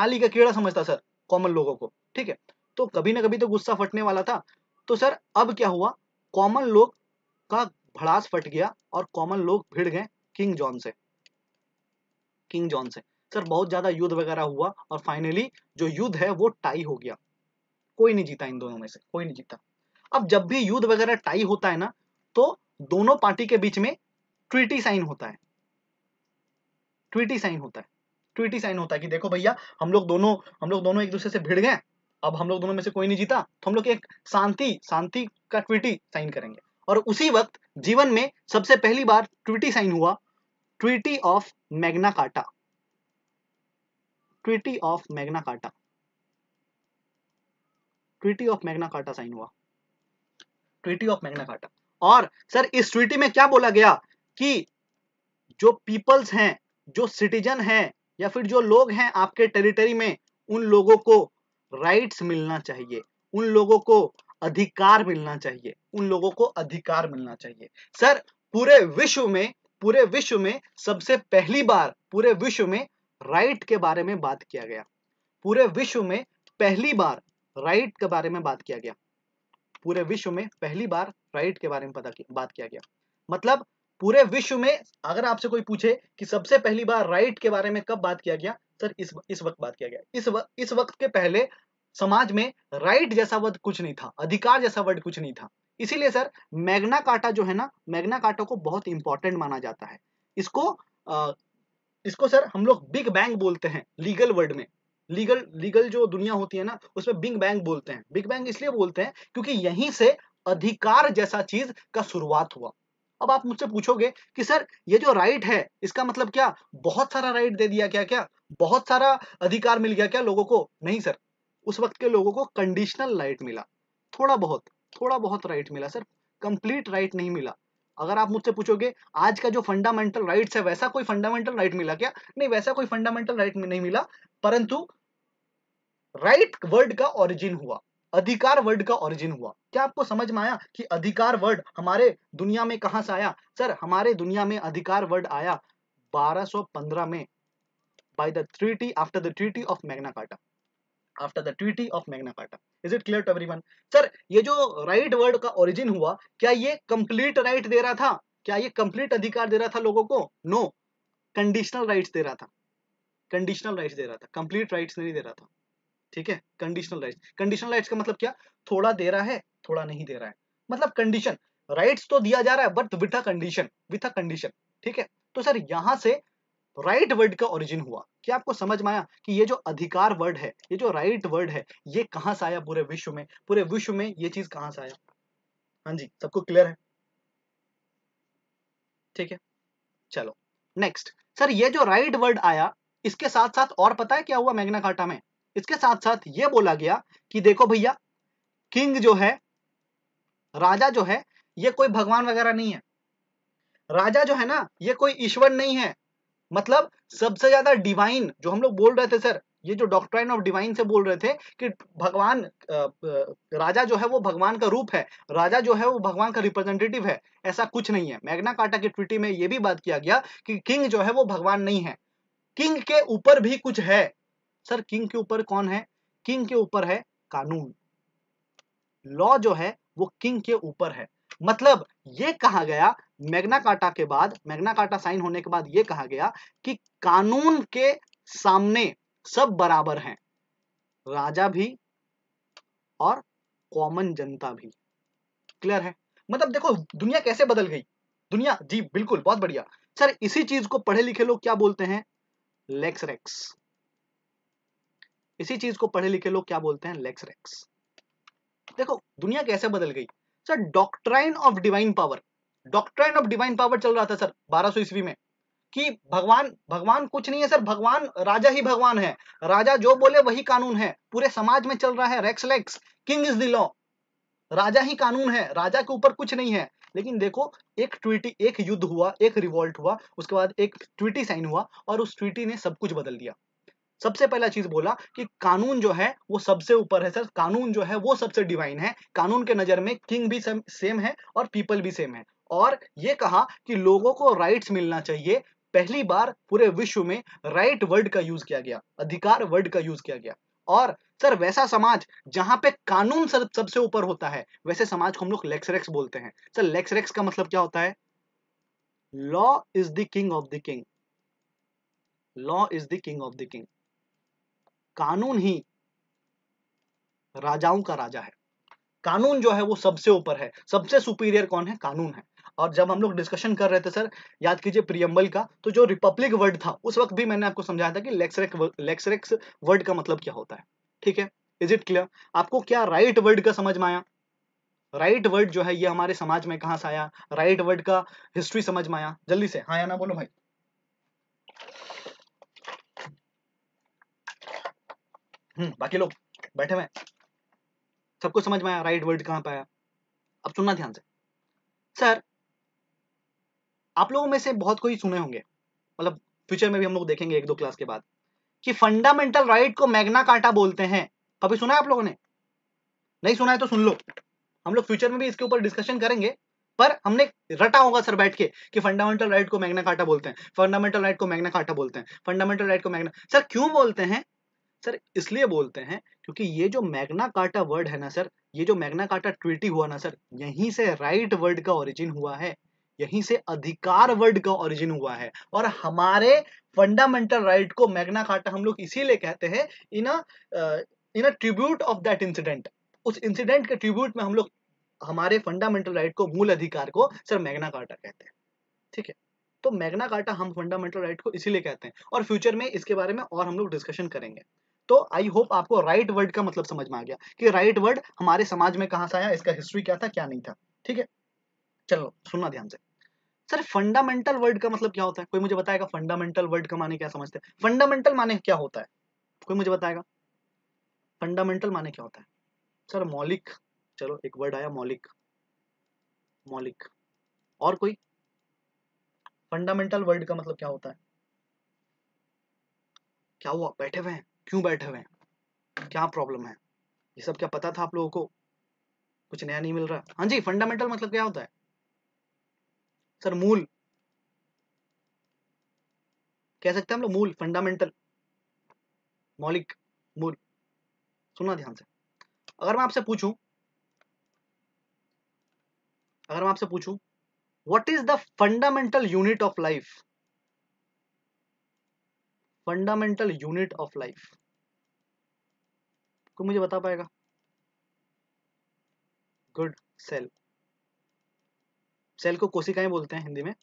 नाली का कीड़ा समझता सर कॉमन लोगों को ठीक है तो कभी ना कभी तो गुस्सा फटने वाला था तो सर अब क्या हुआ कॉमन लोग का भड़ास फट गया और कॉमन लोग भिड़ गए किंग जॉन से किंग जॉन से सर बहुत ज्यादा युद्ध वगैरह हुआ और फाइनली जो युद्ध है वो टाई हो गया कोई नहीं जीता इन दोनों में से कोई नहीं जीता अब जब भी युद्ध वगैरह टाई होता है ना तो दोनों पार्टी के बीच में ट्विटी साइन होता है ट्विटी साइन होता है ट्विटी साइन होता है कि देखो भैया हम लोग दोनों हम लोग दोनों एक दूसरे से भिड़ गए अब हम लोग दोनों में से कोई नहीं जीता तो हम लोग एक शांति शांति का ट्विटी साइन करेंगे और उसी वक्त जीवन में सबसे पहली बार ट्विटी साइन हुआ ट्विटी ऑफ मैग्ना काटा ट्विटी ऑफ मैग्ना काटा ट्रीटी ऑफ मैग्ना काटा साइन हुआ ट्रीटी ऑफ मैग्ना काटा और सर इस ट्रीटी में क्या बोला गया कि जो पीपल्स हैं जो सिटीजन हैं या फिर जो लोग हैं आपके टेरिटरी में उन लोगों को राइट्स मिलना चाहिए उन लोगों को अधिकार मिलना चाहिए उन लोगों को अधिकार मिलना चाहिए सर पूरे विश्व में पूरे विश्व में सबसे पहली बार पूरे विश्व में राइट के बारे में बात किया गया पूरे विश्व में पहली बार राइट के बारे में बात किया गया पूरे विश्व में पहली बार राइट के बारे में पता बात किया गया मतलब पूरे विश्व में अगर आपसे कोई पूछे कि सबसे पहली बार राइट के बारे में कब बात किया गया सर इस इस वक्त बात किया गया इस वक्त इस वक्त के पहले समाज में राइट जैसा वर्ड कुछ नहीं था अधिकार जैसा वर्ड कुछ नहीं था इसीलिए सर मैग्ना काटा जो है ना मैग्ना काटा को बहुत इंपॉर्टेंट माना जाता है इसको आ, इसको सर हम लोग बिग बैंग बोलते हैं लीगल वर्ड में लीगल लीगल जो दुनिया होती है ना उसमें बिग बैंग बोलते हैं बिग बैंग इसलिए बोलते हैं क्योंकि यहीं से अधिकार जैसा चीज का शुरुआत हुआ अब आप मुझसे पूछोगे कि सर ये जो राइट है इसका मतलब क्या बहुत सारा राइट दे दिया क्या क्या बहुत सारा अधिकार मिल गया क्या लोगों को नहीं सर उस वक्त के लोगों को कंडीशनल राइट मिला थोड़ा बहुत थोड़ा बहुत राइट मिला सर कंप्लीट राइट नहीं मिला अगर आप मुझसे पूछोगे आज का जो फंडामेंटल राइट्स है वैसा कोई फंडामेंटल राइट मिला क्या नहीं वैसा कोई फंडामेंटल राइट नहीं मिला परंतु राइट वर्ड का ओरिजिन हुआ अधिकार वर्ड का ओरिजिन हुआ क्या आपको समझ में आया कि अधिकार वर्ड हमारे दुनिया में कहां से आया सर हमारे दुनिया में अधिकार वर्ड आया 1215 में by the treaty after the treaty of Magna Carta after the treaty of Magna Carta is it clear to everyone sir ये जो राइट right वर्ड का ओरिजिन हुआ क्या ये कंप्लीट राइट right दे रहा था क्या ये कंप्लीट अधिकार दे रहा था लोगों को नो कंडीशनल राइट दे रहा था कंडीशनल राइट दे रहा था कंप्लीट राइट नहीं दे रहा था ठीक है कंडीशनल राइट कंडीशनल राइट का मतलब क्या थोड़ा दे रहा है थोड़ा नहीं दे रहा है मतलब कंडीशन राइट्स तो दिया जा रहा है but with a condition with a condition ठीक है तो सर यहां से राइट right वर्ड का ओरिजिन हुआ क्या आपको समझ में आया कि ये जो अधिकार वर्ड है ये जो राइट वर्ड है ये कहां से आया पूरे विश्व में पूरे विश्व में ये चीज कहां से आया हाँ जी सबको क्लियर है ठीक है चलो नेक्स्ट सर ये जो राइट वर्ड आया इसके साथ साथ और पता है क्या हुआ मैग्ना कार्टा में इसके साथ साथ ये बोला गया कि देखो भैया किंग जो है राजा जो है ये कोई भगवान वगैरह नहीं है राजा जो है ना ये कोई ईश्वर नहीं है मतलब सबसे ज्यादा डिवाइन जो हम लोग बोल रहे थे सर ये जो डॉक्ट्राइन ऑफ डिवाइन से बोल रहे थे कि भगवान राजा जो है वो भगवान का रूप है राजा जो है वो भगवान का रिप्रेजेंटेटिव है ऐसा कुछ नहीं है मैग्ना काटा की ट्विटी में ये भी बात किया गया कि किंग जो है वो भगवान नहीं है किंग के ऊपर भी कुछ है सर किंग के ऊपर कौन है किंग के ऊपर है कानून लॉ जो है वो किंग के ऊपर है मतलब ये कहा गया मैग्ना कार्टा के बाद मैग्ना कार्टा साइन होने के बाद यह कहा गया कि कानून के सामने सब बराबर हैं राजा भी और कॉमन जनता भी क्लियर है मतलब देखो दुनिया कैसे बदल गई दुनिया जी बिल्कुल बहुत बढ़िया सर इसी चीज को पढ़े लिखे लोग क्या बोलते हैं लेक्स रेक्स इसी चीज को पढ़े लिखे लोग क्या बोलते हैं लेक्स रेक्स देखो दुनिया कैसे बदल गई sir doctrine of divine power doctrine of divine power चल रहा था सर बारह सौ ईस्वी में कि भगवान भगवान कुछ नहीं है सर भगवान राजा ही भगवान है राजा जो बोले वही कानून है पूरे समाज में चल रहा है rex lex king is the law राजा ही कानून है राजा के ऊपर कुछ नहीं है लेकिन देखो एक ट्विटी एक युद्ध हुआ एक रिवॉल्ट हुआ उसके बाद एक ट्विटी साइन हुआ और उस ट्विटी ने सब कुछ बदल दिया सबसे पहला चीज बोला कि कानून जो है वो सबसे ऊपर है सर कानून जो है वो सबसे डिवाइन है कानून के नजर में किंग भी सेम है और पीपल भी सेम है और ये कहा कि लोगों को राइट्स मिलना चाहिए पहली बार पूरे विश्व में राइट वर्ड का यूज किया गया अधिकार वर्ड का यूज किया गया और सर वैसा समाज जहां पे कानून सर सबसे ऊपर होता है वैसे समाज को हम लोग लेक्सरेक्स बोलते हैं सर लेक्सरेक्स का मतलब क्या होता है law is the king of the king law is the king of the king कानून ही राजाओं का राजा है कानून जो है वो सबसे ऊपर है सबसे सुपीरियर कौन है कानून है और जब हम लोग डिस्कशन कर रहे थे सर याद कीजिए प्रियम्बल का तो जो रिपब्लिक वर्ड था उस वक्त भी मैंने आपको समझाया था कि लेक्सरेक लेक्सरेक्स वर्ड का मतलब क्या होता है ठीक है इज इट क्लियर आपको क्या राइट right वर्ड का समझ में आया राइट right वर्ड जो है ये हमारे समाज में कहां से आया राइट right वर्ड का हिस्ट्री समझ में आया जल्दी से हाँ या ना बोलो भाई हम्म बाकी लोग बैठे हुए सबको समझ में आया राइट वर्ड कहां पे आया अब सुनना ध्यान से सर आप लोगों में से बहुत कोई सुने होंगे मतलब फ्यूचर में भी हम लोग देखेंगे एक दो क्लास के बाद कि फंडामेंटल राइट को मैग्ना कार्टा बोलते हैं कभी सुना है आप लोगों ने नहीं सुना है तो सुन लो हम लोग फ्यूचर में भी इसके ऊपर डिस्कशन करेंगे पर हमने रटा होगा सर बैठ के कि फंडामेंटल राइट को मैग्ना कार्टा बोलते हैं फंडामेंटल राइट को मैग्ना कार्टा बोलते हैं फंडामेंटल राइट को मैग्ना सर क्यों बोलते हैं सर इसलिए बोलते हैं क्योंकि ये जो मैग्ना कार्टा वर्ड है ना सर ये जो मैग्ना कार्टा ट्विटी हुआ ना सर यहीं से राइट वर्ड का ओरिजिन हुआ है यहीं से अधिकार वर्ड का ओरिजिन हुआ है और हमारे फंडामेंटल राइट को मैग्ना कार्टा हम लोग इसीलिए कहते हैं in in a tribute of that incident उस इंसिडेंट के ट्रिब्यूट में हम लोग हमारे फंडामेंटल राइट को मूल अधिकार को सर मैग्ना कार्टा कहते हैं ठीक है तो मैग्ना कार्टा हम फंडामेंटल राइट को इसीलिए कहते हैं और फ्यूचर में इसके बारे में और हम लोग डिस्कशन करेंगे तो आई होप आपको राइट right वर्ड का मतलब समझ में आ गया कि राइट right वर्ड हमारे समाज में कहां से आया इसका हिस्ट्री क्या था क्या नहीं था ठीक है चलो सुनना ध्यान से सर फंडामेंटल वर्ड का मतलब क्या होता है कोई मुझे बताएगा फंडामेंटल वर्ड का माने क्या समझते हैं फंडामेंटल माने क्या होता है कोई मुझे बताएगा फंडामेंटल माने क्या होता है सर मौलिक चलो एक वर्ड आया मौलिक मौलिक और कोई फंडामेंटल वर्ड का मतलब क्या होता है क्या हुआ बैठे हुए हैं क्यों बैठे हुए हैं क्या प्रॉब्लम है ये सब क्या पता था आप लोगों को कुछ नया नहीं मिल रहा हाँ जी फंडामेंटल मतलब क्या होता है सर मूल कह सकते हैं हम लोग मूल फंडामेंटल मौलिक मूल सुनना ध्यान से अगर मैं आपसे पूछूं अगर मैं आपसे पूछूं what is the fundamental unit of life fundamental unit of life कोई मुझे बता पाएगा गुड सेल सेल को कोशिकाएं बोलते हैं हिंदी में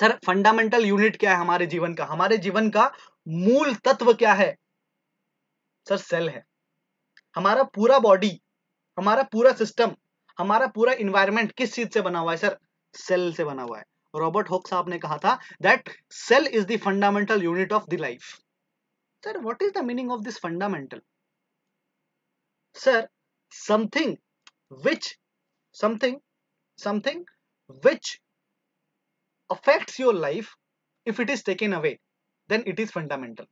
सर फंडामेंटल यूनिट क्या है हमारे जीवन का हमारे जीवन का मूल तत्व क्या है सर सेल है हमारा पूरा बॉडी हमारा पूरा सिस्टम हमारा पूरा इन्वायरमेंट किस चीज से बना हुआ है सर सेल से बना हुआ है रॉबर्ट होक साहब ने कहा था that cell is the fundamental unit of the life sir what is the meaning of this fundamental sir something which something something which affects your life if it is taken away then it is fundamental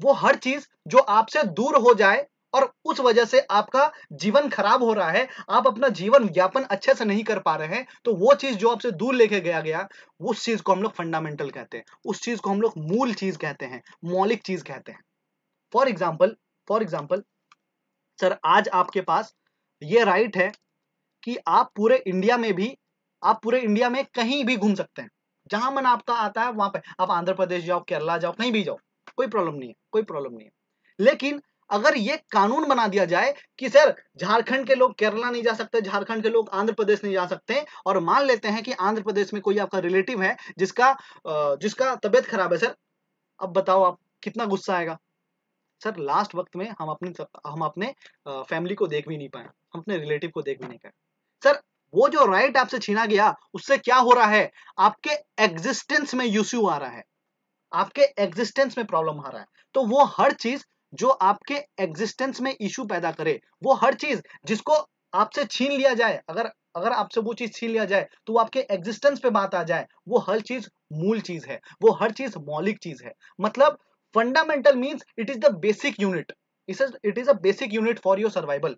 वो हर चीज जो आपसे दूर हो जाए और उस वजह से आपका जीवन खराब हो रहा है आप अपना जीवन यापन अच्छे से नहीं कर पा रहे हैं तो वो चीज जो आपसे दूर लेके गया गया उस चीज को हम लोग फंडामेंटल कहते हैं उस चीज को हम लोग मूल चीज कहते हैं मौलिक चीज कहते हैं for example for example sir आज आपके पास ये राइट है कि आप पूरे इंडिया में भी आप पूरे इंडिया में कहीं भी घूम सकते हैं जहां मन आपका आता है वहां पे आप आंध्र प्रदेश जाओ केरला जाओ कहीं भी जाओ कोई प्रॉब्लम नहीं है कोई प्रॉब्लम नहीं है लेकिन अगर ये कानून बना दिया जाए कि सर झारखंड के लोग केरला नहीं जा सकते झारखंड के लोग आंध्र प्रदेश नहीं जा सकते और मान लेते हैं कि आंध्र प्रदेश में कोई आपका रिलेटिव है जिसका जिसका तबियत खराब है सर अब बताओ आप कितना गुस्सा आएगा सर लास्ट वक्त में हम अपने हम अपने फैमिली को देख भी नहीं पाए हम अपने रिलेटिव को देख भी नहीं पाए सर वो जो राइट आपसे छीना गया उससे क्या हो रहा है आपके एग्जिस्टेंस में यूस्यू आ रहा है आपके एग्जिस्टेंस में प्रॉब्लम आ रहा है तो वो हर चीज जो आपके एग्जिस्टेंस में इश्यू पैदा करे वो हर चीज जिसको आपसे छीन लिया जाए अगर अगर आपसे वो चीज छीन लिया जाए तो वो आपके एग्जिस्टेंस पे बात आ जाए वो हर चीज मूल चीज है वो हर चीज मौलिक चीज है मतलब fundamental means it is the basic unit it is a basic unit for your survival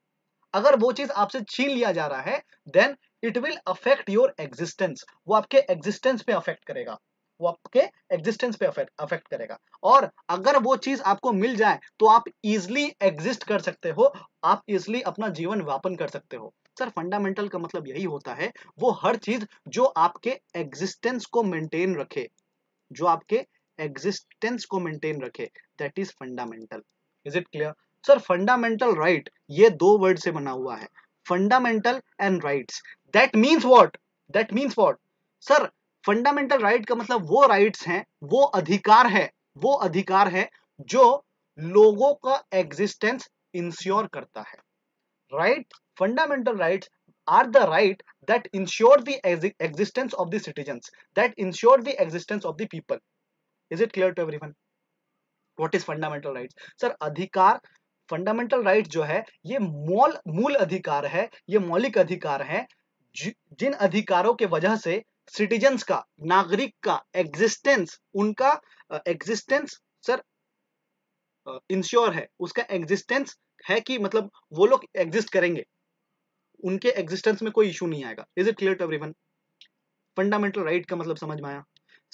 अगर वो चीज आपसे छीन लिया जा रहा है then it will affect your existence वो आपके एग्जिस्टेंस पे अफेक्ट करेगा वो आपके एग्जिस्टेंस पे अफेक्ट करेगा और अगर वो चीज आपको मिल जाए तो आप इजिली एग्जिस्ट कर सकते हो आप इजिली अपना जीवन व्यापन कर सकते हो सर फंडामेंटल का मतलब यही होता है वो हर चीज जो आपके एग्जिस्टेंस को मेंटेन रखे जो आपके एग्जिस्टेंस को मेंटेन रखे that is fundamental is it clear sir fundamental right ये दो वर्ड से बना हुआ है fundamental and rights that means what that means what sir fundamental right का मतलब वो राइट्स हैं वो अधिकार है वो अधिकार है जो लोगों का एग्जिस्टेंस इंश्योर करता है right fundamental right are the right that ensure the of the citizen that ensure thus of the people is it clear to everyone what is fundamental right sir अधिकार फंडामेंटल राइट जो है ये मौल मूल अधिकार है ये मौलिक अधिकार है जिन अधिकारों के वजह से सिटीजन्स का नागरिक का एग्जिस्टेंस उनका एग्जिस्टेंस सर इंश्योर है उसका एग्जिस्टेंस है कि मतलब वो लोग एग्जिस्ट करेंगे उनके एग्जिस्टेंस में कोई इशू नहीं आएगा is it clear to everyone fundamental right का मतलब समझ में आया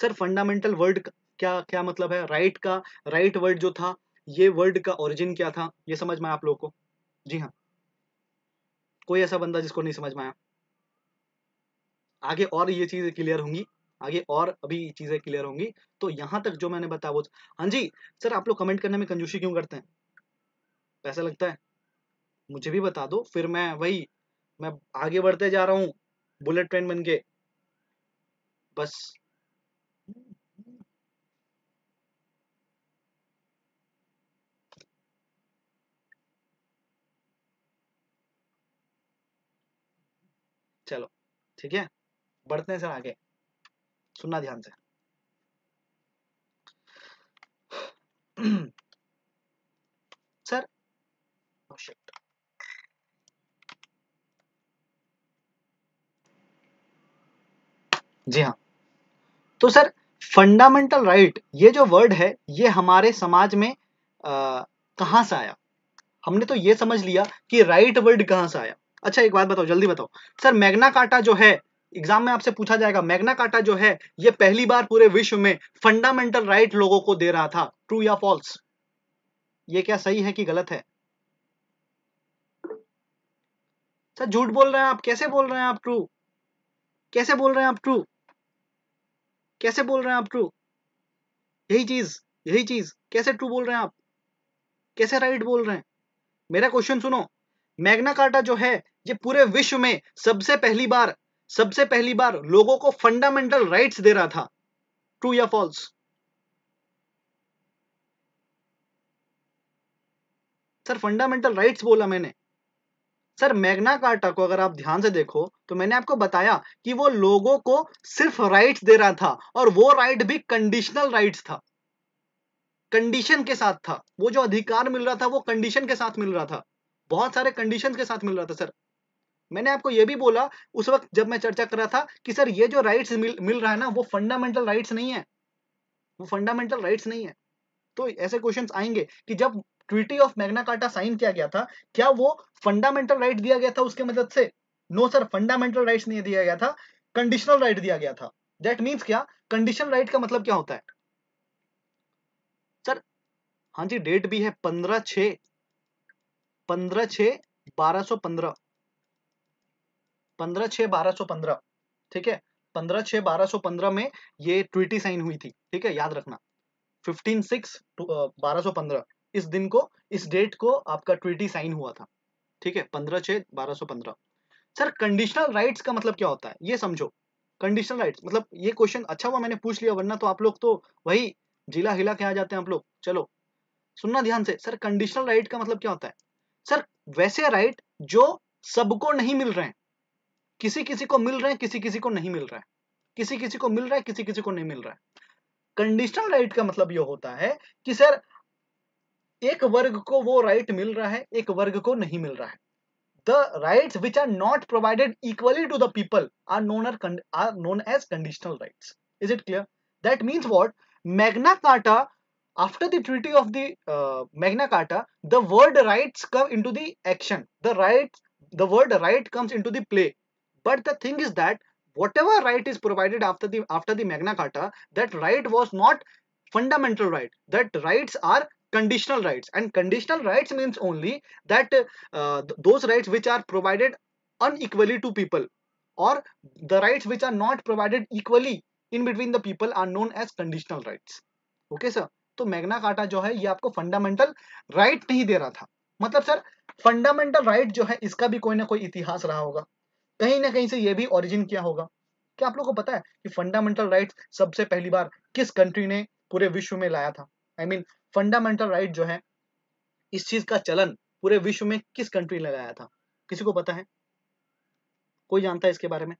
सर फंडामेंटल वर्ड क्या क्या मतलब है राइट right का राइट right वर्ड जो था ये वर्ड का ओरिजिन क्या था ये समझ में आप लोग को जी हाँ कोई ऐसा बंदा जिसको नहीं समझ में आया आगे और ये चीजें क्लियर होंगी आगे और अभी चीजें क्लियर होंगी तो यहां तक जो मैंने बताया वो हाँ जी सर आप लोग कमेंट करने में कंजूसी क्यों करते हैं पैसा लगता है मुझे भी बता दो फिर मैं वही मैं आगे बढ़ते जा रहा हूँ बुलेट ट्रेन बन के बस ठीक है बढ़ते हैं सर आगे सुनना ध्यान से सर oh, जी हाँ तो सर फंडामेंटल राइट ये जो वर्ड है ये हमारे समाज में कहा से आया हमने तो ये समझ लिया कि राइट वर्ड कहाँ से आया अच्छा एक बात बताओ जल्दी बताओ सर मैग्ना काटा जो है एग्जाम में आपसे पूछा जाएगा मैग्ना काटा जो है ये पहली बार पूरे विश्व में फंडामेंटल राइट लोगों को दे रहा था ट्रू या फॉल्स ये क्या सही है कि गलत है सर झूठ बोल रहे हैं आप कैसे बोल रहे हैं आप ट्रू कैसे बोल रहे हैं आप ट्रू कैसे बोल रहे हैं आप ट्रू यही चीज यही चीज कैसे ट्रू बोल रहे हैं आप कैसे राइट बोल रहे हैं मेरा क्वेश्चन सुनो मैग्ना कार्टा जो है ये पूरे विश्व में सबसे पहली बार सबसे पहली बार लोगों को फंडामेंटल राइट्स दे रहा था ट्रू या फॉल्स सर फंडामेंटल राइट्स बोला मैंने सर मैग्ना कार्टा को अगर आप ध्यान से देखो तो मैंने आपको बताया कि वो लोगों को सिर्फ राइट्स दे रहा था और वो राइट भी कंडीशनल राइट्स था कंडीशन के साथ था वो जो अधिकार मिल रहा था वो कंडीशन के साथ मिल रहा था बहुत सारे कंडीशन के साथ मिल रहा था सर मैंने आपको यह भी बोला उस वक्त जब मैं चर्चा कर रहा था कि सर ये जो राइट्स मिल, मिल रहा है ना वो फंडामेंटल राइट्स नहीं है वो फंडामेंटल राइट्स नहीं है तो ऐसे क्वेश्चंस आएंगे कि जब treaty of Magna Carta sign किया गया था क्या वो फंडामेंटल राइट दिया गया था उसके मदद से नो सर फंडामेंटल राइट्स नहीं दिया गया था कंडीशनल राइट दिया गया था दैट मीन्स क्या कंडीशनल राइट का मतलब क्या होता है सर हाँ जी डेट भी है पंद्रह छ पंद्रह छ बारह सो पंद्रह पंद्रह छह बारह सौ पंद्रह ठीक है पंद्रह छह बारह सौ पंद्रह में ये ट्विटी साइन हुई थी ठीक है याद रखना फिफ्टीन सिक्स बारह सौ पंद्रह इस दिन को इस डेट को आपका ट्विटी साइन हुआ था ठीक है पंद्रह छह बारह सौ पंद्रह सर कंडीशनल राइट्स का मतलब क्या होता है ये समझो कंडीशनल राइट्स मतलब ये क्वेश्चन अच्छा हुआ मैंने पूछ लिया वरना तो आप लोग तो वही जिला हिला के आ जाते हैं आप लोग चलो सुनना ध्यान से सर कंडीशनल राइट का मतलब क्या होता है सर वैसे राइट जो सबको नहीं मिल रहे हैं किसी किसी को मिल रहा है किसी किसी को नहीं मिल रहा है किसी किसी को मिल रहा है किसी किसी को नहीं मिल रहा है कंडीशनल राइट का मतलब यह होता है कि सर एक वर्ग को वो राइट मिल रहा है एक वर्ग को नहीं मिल रहा है the right which are not provided equally to the are known are are known as conditional right is it clear that means what Magna Carta after the treaty of the Magna Carta the world right come in to the action the right the world right comes in to the But the thing is that whatever right is provided after the after the Magna Carta, that right was not fundamental right. That rights are conditional rights, and conditional rights means only that uh, th those rights which are provided unequally to people, or the rights which are not provided equally in between the people are known as conditional rights. Okay, sir. to Magna Carta जो है ये आपको fundamental right right nahi de raha tha matlab sir fundamental right jo hai iska bhi koi na koi itihas raha hoga कहीं ना कहीं से ये भी ओरिजिन किया होगा क्या आप लोगों को पता है कि फंडामेंटल राइट सबसे पहली बार किस कंट्री ने पूरे विश्व में लाया था आई मीन फंडामेंटल राइट जो है इस चीज का चलन पूरे विश्व में किस कंट्री ने लाया था किसी को पता है कोई जानता है इसके बारे में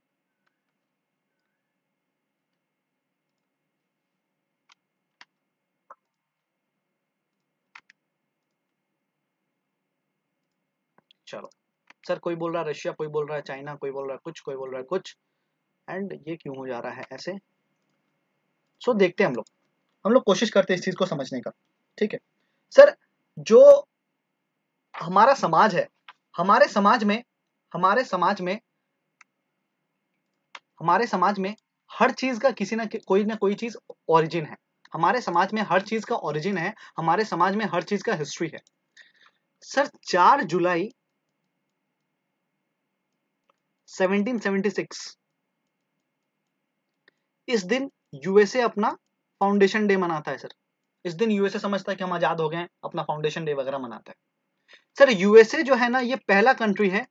चलो सर कोई बोल रहा है रशिया कोई बोल रहा है चाइना कोई बोल रहा है कुछ कोई बोल रहा है कुछ एंड ये क्यों हो जा रहा है ऐसे सो so, देखते हैं हम लोग हम लोग कोशिश करते हैं इस चीज को समझने का ठीक है सर जो हमारा समाज है हमारे समाज में हमारे समाज में हमारे समाज में हर चीज का किसी ना कोई ना कोई चीज ओरिजिन है हमारे समाज में हर चीज का ओरिजिन है हमारे समाज में हर चीज का हिस्ट्री है सर चार जुलाई 1776 इस दिन यूएसए अपना फाउंडेशन डे मनाता है सर इस दिन यूएसए समझता है कि हम आजाद हो गए हैं अपना फाउंडेशन डे वगैरह मनाता है सर यूएसए जो है ना ये पहला कंट्री है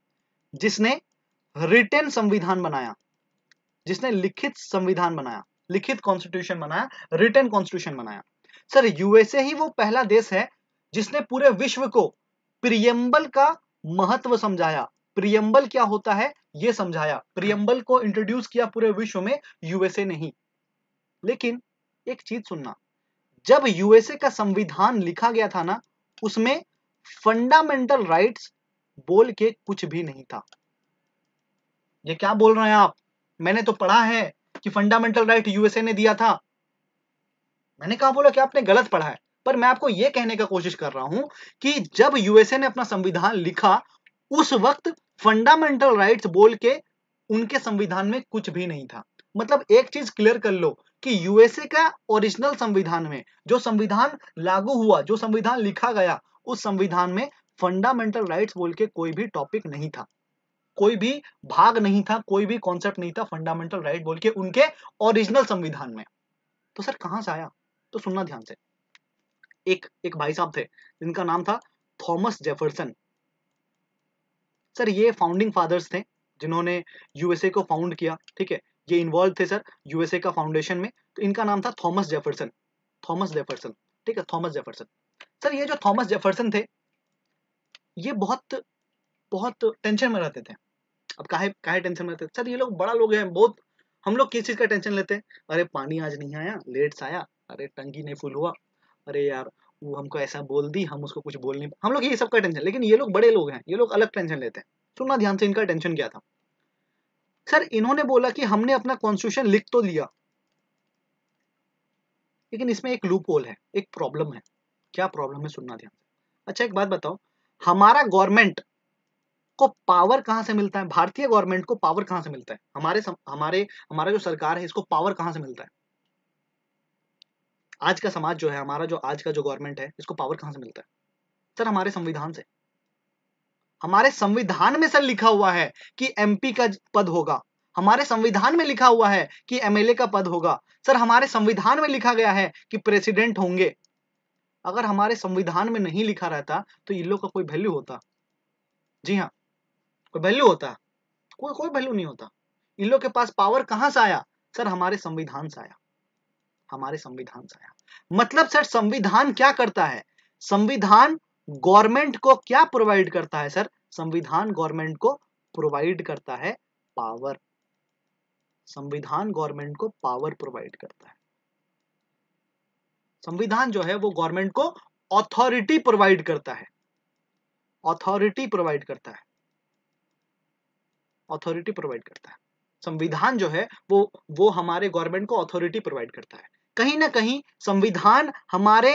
जिसने रिटेन संविधान बनाया जिसने लिखित संविधान बनाया लिखित कॉन्स्टिट्यूशन बनाया रिटेन कॉन्स्टिट्यूशन बनाया सर यूएसए ही वो पहला देश है जिसने पूरे विश्व को प्रियम्बल का महत्व समझाया प्रियम्बल क्या होता है ये समझाया प्रियम्बल को इंट्रोड्यूस किया पूरे विश्व में यूएसए नहीं लेकिन एक चीज सुनना जब यूएसए का संविधान लिखा गया था ना उसमें फंडामेंटल राइट्स बोल के कुछ भी नहीं था ये क्या बोल रहे हैं आप मैंने तो पढ़ा है कि फंडामेंटल राइट यूएसए ने दिया था मैंने कहा बोला कि आपने गलत पढ़ा है पर मैं आपको यह कहने का कोशिश कर रहा हूं कि जब यूएसए ने अपना संविधान लिखा उस वक्त फंडामेंटल राइट्स बोल के उनके संविधान में कुछ भी नहीं था मतलब एक चीज क्लियर कर लो कि यूएसए का ओरिजिनल संविधान में जो संविधान लागू हुआ जो संविधान लिखा गया उस संविधान में फंडामेंटल राइट्स बोल के कोई भी टॉपिक नहीं था कोई भी भाग नहीं था कोई भी कॉन्सेप्ट नहीं था फंडामेंटल राइट बोल के उनके ओरिजिनल संविधान में तो सर कहां से आया तो सुनना ध्यान से एक एक भाई साहब थे जिनका नाम था थॉमस जेफरसन सर ये फाउंडिंग फादर्स थे जिन्होंने यूएसए को फाउंड किया ठीक है ये इन्वॉल्व थे सर यूएसए का फाउंडेशन में तो इनका नाम था थॉमस जेफरसन थॉमस जेफरसन ठीक है थॉमस जेफरसन सर ये जो थॉमस जेफरसन थे ये बहुत बहुत टेंशन में रहते थे अब काहे काहे टेंशन में रहते थे सर ये लोग बड़ा लोग हैं बहुत हम लोग किस चीज़ का टेंशन लेते हैं अरे पानी आज नहीं आया लेट से आया अरे टंकी नहीं फुल हुआ अरे यार वो हमको ऐसा बोल दी हम उसको कुछ बोल नहीं हम लोग ये सबका टेंशन लेकिन ये लोग बड़े लोग हैं ये लोग अलग टेंशन लेते हैं सुनना ध्यान से इनका टेंशन क्या था सर इन्होंने बोला कि हमने अपना कॉन्स्टिट्यूशन लिख तो लिया लेकिन इसमें एक लूप होल है एक प्रॉब्लम है क्या प्रॉब्लम है सुनना ध्यान से अच्छा एक बात बताओ हमारा गवर्नमेंट को पावर कहाँ से मिलता है भारतीय गवर्नमेंट को पावर कहाँ से मिलता है हमारे सम, हमारे हमारा जो सरकार है इसको पावर कहाँ से मिलता है आज का समाज जो है हमारा जो आज का जो गवर्नमेंट है इसको पावर कहाँ से मिलता है सर हमारे संविधान से हमारे संविधान में सर लिखा हुआ है कि एमपी का पद होगा हमारे संविधान में लिखा हुआ है कि एमएलए का पद होगा सर हमारे संविधान में लिखा गया है कि प्रेसिडेंट होंगे अगर हमारे संविधान में नहीं लिखा रहता तो इन लोग का कोई वैल्यू होता जी हाँ कोई वैल्यू होता कोई कोई वैल्यू नहीं होता इन लोग के पास पावर कहाँ से आया सर हमारे संविधान से आया हमारे संविधान से आया मतलब सर संविधान क्या करता है संविधान गवर्नमेंट को क्या प्रोवाइड करता है सर संविधान गवर्नमेंट को प्रोवाइड करता है पावर संविधान गवर्नमेंट को पावर प्रोवाइड करता है संविधान जो है वो गवर्नमेंट को अथॉरिटी प्रोवाइड करता है अथॉरिटी प्रोवाइड करता है अथॉरिटी प्रोवाइड करता है संविधान जो है वो वो हमारे गवर्नमेंट को अथॉरिटी प्रोवाइड करता है कहीं ना कहीं संविधान हमारे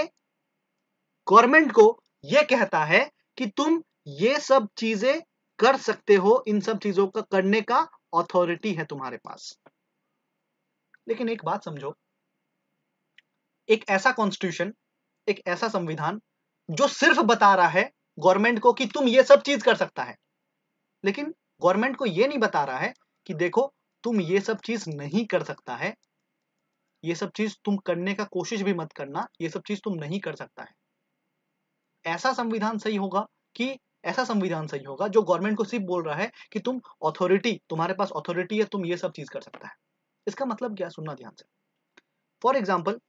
गवर्नमेंट को यह कहता है कि तुम ये सब चीजें कर सकते हो इन सब चीजों का करने का अथॉरिटी है तुम्हारे पास लेकिन एक बात समझो एक ऐसा कॉन्स्टिट्यूशन एक ऐसा संविधान जो सिर्फ बता रहा है गवर्नमेंट को कि तुम ये सब चीज कर सकता है लेकिन गवर्नमेंट को यह नहीं बता रहा है कि देखो तुम ये सब चीज नहीं कर सकता है ये सब चीज तुम करने का कोशिश भी मत करना ये सब चीज तुम नहीं कर सकता है ऐसा संविधान सही होगा कि ऐसा संविधान सही होगा जो गवर्नमेंट को सिर्फ बोल रहा है कि तुम अथॉरिटी तुम्हारे पास अथॉरिटी है तुम ये सब चीज कर सकता है इसका मतलब क्या सुनना ध्यान से फॉर एग्जाम्पल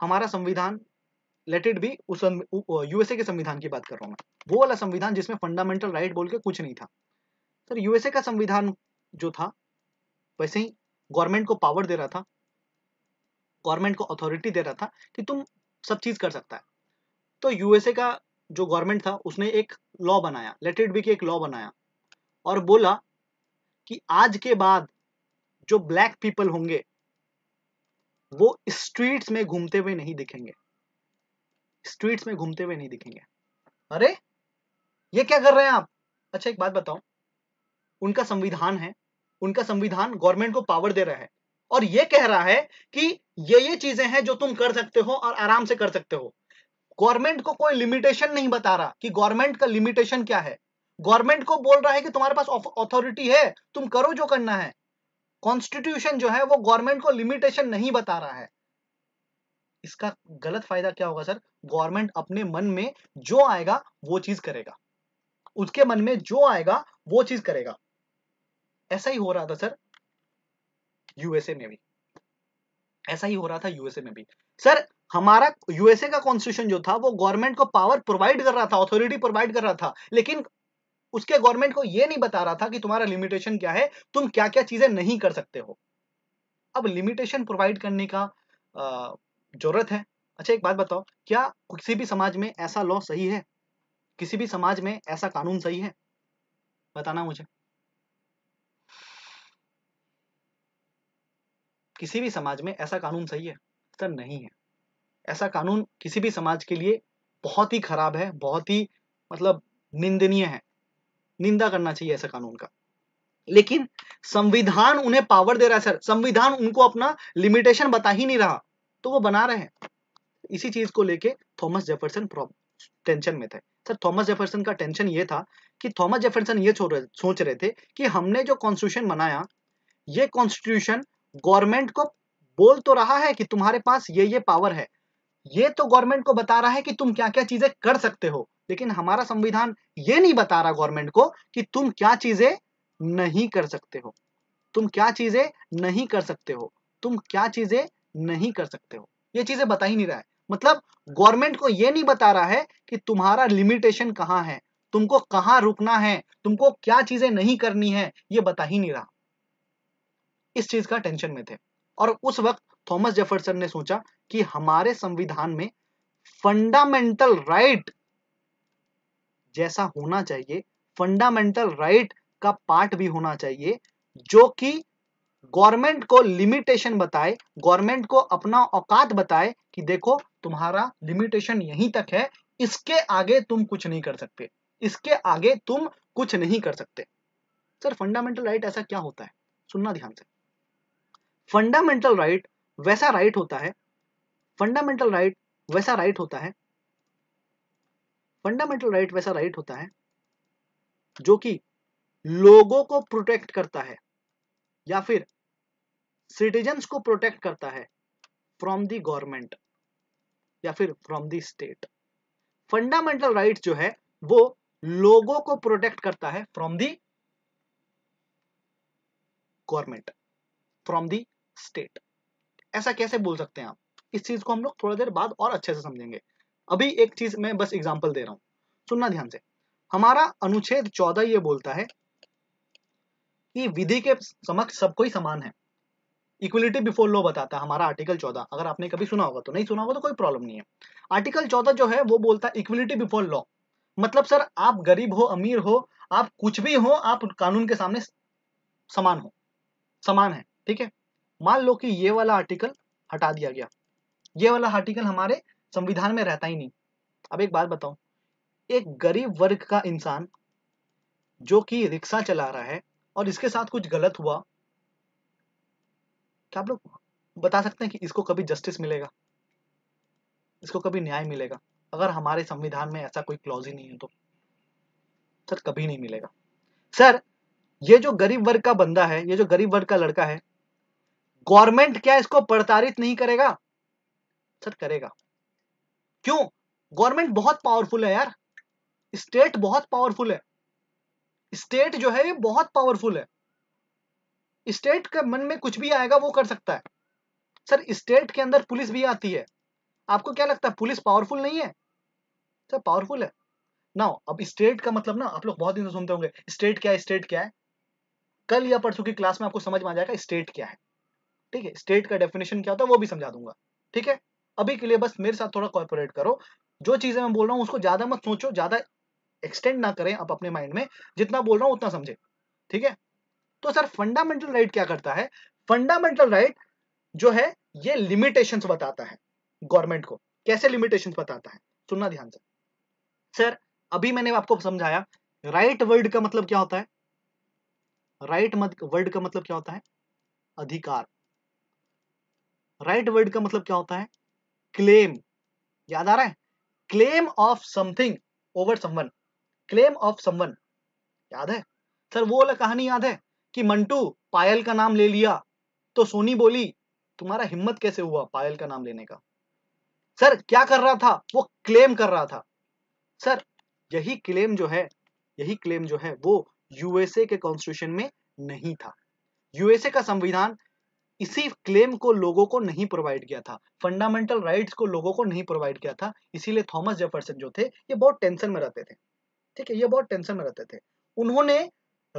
हमारा संविधान लेटेड भी उस यूएसए के संविधान की बात कर रहा हूँ मैं वो वाला संविधान जिसमें फंडामेंटल राइट बोल के कुछ नहीं था सर यूएसए का संविधान जो था वैसे ही गवर्नमेंट को पावर दे रहा था गवर्नमेंट को अथॉरिटी दे रहा था कि तुम सब चीज कर सकता है तो यूएसए का जो गवर्नमेंट था उसने एक लॉ बनाया लेट इट बी की एक लॉ बनाया और बोला कि आज के बाद जो ब्लैक पीपल होंगे वो स्ट्रीट्स में घूमते हुए नहीं दिखेंगे स्ट्रीट्स में घूमते हुए नहीं दिखेंगे अरे ये क्या कर रहे हैं आप अच्छा एक बात बताओ उनका संविधान है उनका संविधान गवर्नमेंट को पावर दे रहा है और ये कह रहा है कि ये ये चीजें हैं जो तुम कर सकते हो और आराम से कर सकते हो गवर्नमेंट को कोई लिमिटेशन नहीं बता रहा कि गवर्नमेंट का लिमिटेशन क्या है गवर्नमेंट को बोल रहा है कि तुम्हारे पास अथॉरिटी है तुम करो जो करना है कॉन्स्टिट्यूशन जो है वो गवर्नमेंट को लिमिटेशन नहीं बता रहा है इसका गलत फायदा क्या होगा सर गवर्नमेंट अपने मन में जो आएगा वो चीज करेगा उसके मन में जो आएगा वो चीज करेगा ऐसा ही हो रहा था सर यूएसए में भी ऐसा ही हो रहा था यूएसए में भी सर हमारा यूएसए का कॉन्स्टिट्यूशन जो था वो गवर्नमेंट को पावर प्रोवाइड कर रहा था अथॉरिटी प्रोवाइड कर रहा था लेकिन उसके गवर्नमेंट को ये नहीं बता रहा था कि तुम्हारा लिमिटेशन क्या है तुम क्या क्या चीजें नहीं कर सकते हो अब लिमिटेशन प्रोवाइड करने का जरूरत है अच्छा एक बात बताओ क्या किसी भी समाज में ऐसा लॉ सही है किसी भी समाज में ऐसा कानून सही है बताना मुझे किसी भी समाज में ऐसा कानून सही है सर नहीं है ऐसा कानून किसी भी समाज के लिए बहुत ही खराब है बहुत ही मतलब निंदनीय है निंदा करना चाहिए ऐसा कानून का लेकिन संविधान उन्हें पावर दे रहा है सर संविधान उनको अपना लिमिटेशन बता ही नहीं रहा तो वो बना रहे हैं इसी चीज को लेके थॉमस जेफरसन टेंशन में थे सर थॉमस जेफरसन का टेंशन ये था कि थॉमस जेफरसन ये सोच रहे थे कि हमने जो कॉन्स्टिट्यूशन बनाया ये कॉन्स्टिट्यूशन गवर्नमेंट को बोल तो रहा है कि तुम्हारे पास ये ये पावर है ये तो गवर्नमेंट को बता रहा है कि तुम क्या क्या चीजें कर सकते हो लेकिन हमारा संविधान ये नहीं बता रहा गवर्नमेंट को कि तुम क्या चीजें नहीं कर सकते हो तुम क्या चीजें नहीं कर सकते हो तुम क्या चीजें नहीं कर सकते हो ये चीजें बता ही नहीं रहा है मतलब गवर्नमेंट को ये नहीं बता रहा है कि तुम्हारा लिमिटेशन कहाँ है तुमको कहाँ रुकना है तुमको क्या चीजें नहीं करनी है ये बता ही नहीं रहा इस चीज का टेंशन में थे और उस वक्त थॉमस जेफरसन ने सोचा कि हमारे संविधान में फंडामेंटल राइट जैसा होना चाहिए फंडामेंटल राइट का पार्ट भी होना चाहिए जो कि गवर्नमेंट को लिमिटेशन बताए गवर्नमेंट को अपना औकात बताए कि देखो तुम्हारा लिमिटेशन यहीं तक है इसके आगे तुम कुछ नहीं कर सकते इसके आगे तुम कुछ नहीं कर सकते सर फंडामेंटल राइट ऐसा क्या होता है सुनना ध्यान से फंडामेंटल राइट वैसा राइट होता है फंडामेंटल राइट वैसा राइट होता है फंडामेंटल राइट वैसा राइट होता है जो कि लोगों को प्रोटेक्ट करता है या फिर सिटीजन्स को प्रोटेक्ट करता है फ्रॉम दी गवर्नमेंट या फिर from the state fundamental right जो है वो लोगों को प्रोटेक्ट करता है from the government from the state ऐसा कैसे बोल सकते हैं आप इस चीज को हम लोग थोड़ा देर बाद और अच्छे से समझेंगे अभी एक चीज मैं बस एग्जाम्पल दे रहा हूं सुनना ध्यान से हमारा अनुच्छेद चौदह ये बोलता है कि विधि के समक्ष सब कोई समान है इक्वलिटी बिफोर लॉ बताता है हमारा आर्टिकल चौदह अगर आपने कभी सुना होगा तो नहीं सुना होगा तो कोई प्रॉब्लम नहीं है आर्टिकल चौदह जो है वो बोलता है इक्वलिटी बिफोर लॉ मतलब सर आप गरीब हो अमीर हो आप कुछ भी हो आप कानून के सामने समान हो समान है ठीक है मान लो कि ये वाला आर्टिकल हटा दिया गया ये वाला आर्टिकल हमारे संविधान में रहता ही नहीं अब एक बात बताओ एक गरीब वर्ग का इंसान जो कि रिक्शा चला रहा है और इसके साथ कुछ गलत हुआ क्या आप लोग बता सकते हैं कि इसको कभी जस्टिस मिलेगा इसको कभी न्याय मिलेगा अगर हमारे संविधान में ऐसा कोई क्लॉज ही नहीं है तो सर कभी नहीं मिलेगा सर ये जो गरीब वर्ग का बंदा है ये जो गरीब वर्ग का लड़का है गवर्नमेंट क्या इसको प्रताड़ित नहीं करेगा सर करेगा क्यों गवर्नमेंट बहुत पावरफुल है यार स्टेट बहुत पावरफुल है स्टेट जो है ये बहुत पावरफुल है स्टेट के मन में कुछ भी आएगा वो कर सकता है सर स्टेट के अंदर पुलिस भी आती है आपको क्या लगता है पुलिस पावरफुल नहीं है सर पावरफुल है ना अब स्टेट का मतलब ना आप लोग बहुत दिन से सुनते होंगे स्टेट क्या है स्टेट क्या है कल या परसों की क्लास में आपको समझ में आ जाएगा स्टेट क्या है ठीक है स्टेट का डेफिनेशन क्या होता है वो भी समझा दूंगा ठीक है अभी के लिए बस मेरे साथ थोड़ा कॉपरेट करो जो चीजें मैं बोल रहा हूँ उसको ज्यादा मत सोचो ज्यादा एक्सटेंड ना करें आप अपने माइंड में जितना बोल रहा हूँ उतना समझे ठीक है तो सर फंडामेंटल राइट क्या करता है फंडामेंटल राइट जो है ये लिमिटेशंस बताता है गवर्नमेंट को कैसे लिमिटेशंस बताता है सुनना ध्यान से सर अभी मैंने आपको समझाया राइट right वर्ड का मतलब क्या होता है राइट right वर्ड का मतलब क्या होता है अधिकार राइट वर्ड का मतलब क्या होता है क्लेम याद आ रहा है claim of something over someone claim of someone याद है सर वो वाला कहानी याद है कि मंटू पायल का नाम ले लिया तो सोनी बोली तुम्हारा हिम्मत कैसे हुआ पायल का नाम लेने का सर क्या कर रहा था वो क्लेम कर रहा था सर यही क्लेम जो है यही क्लेम जो है वो यूएसए के कॉन्स्टिट्यूशन में नहीं था यूएसए का संविधान इसी क्लेम को लोगों को नहीं प्रोवाइड किया था फंडामेंटल राइट्स को लोगों को नहीं प्रोवाइड किया था इसीलिए थॉमस जेफरसन जो थे ये बहुत टेंशन में रहते थे ठीक है ये बहुत टेंशन में रहते थे उन्होंने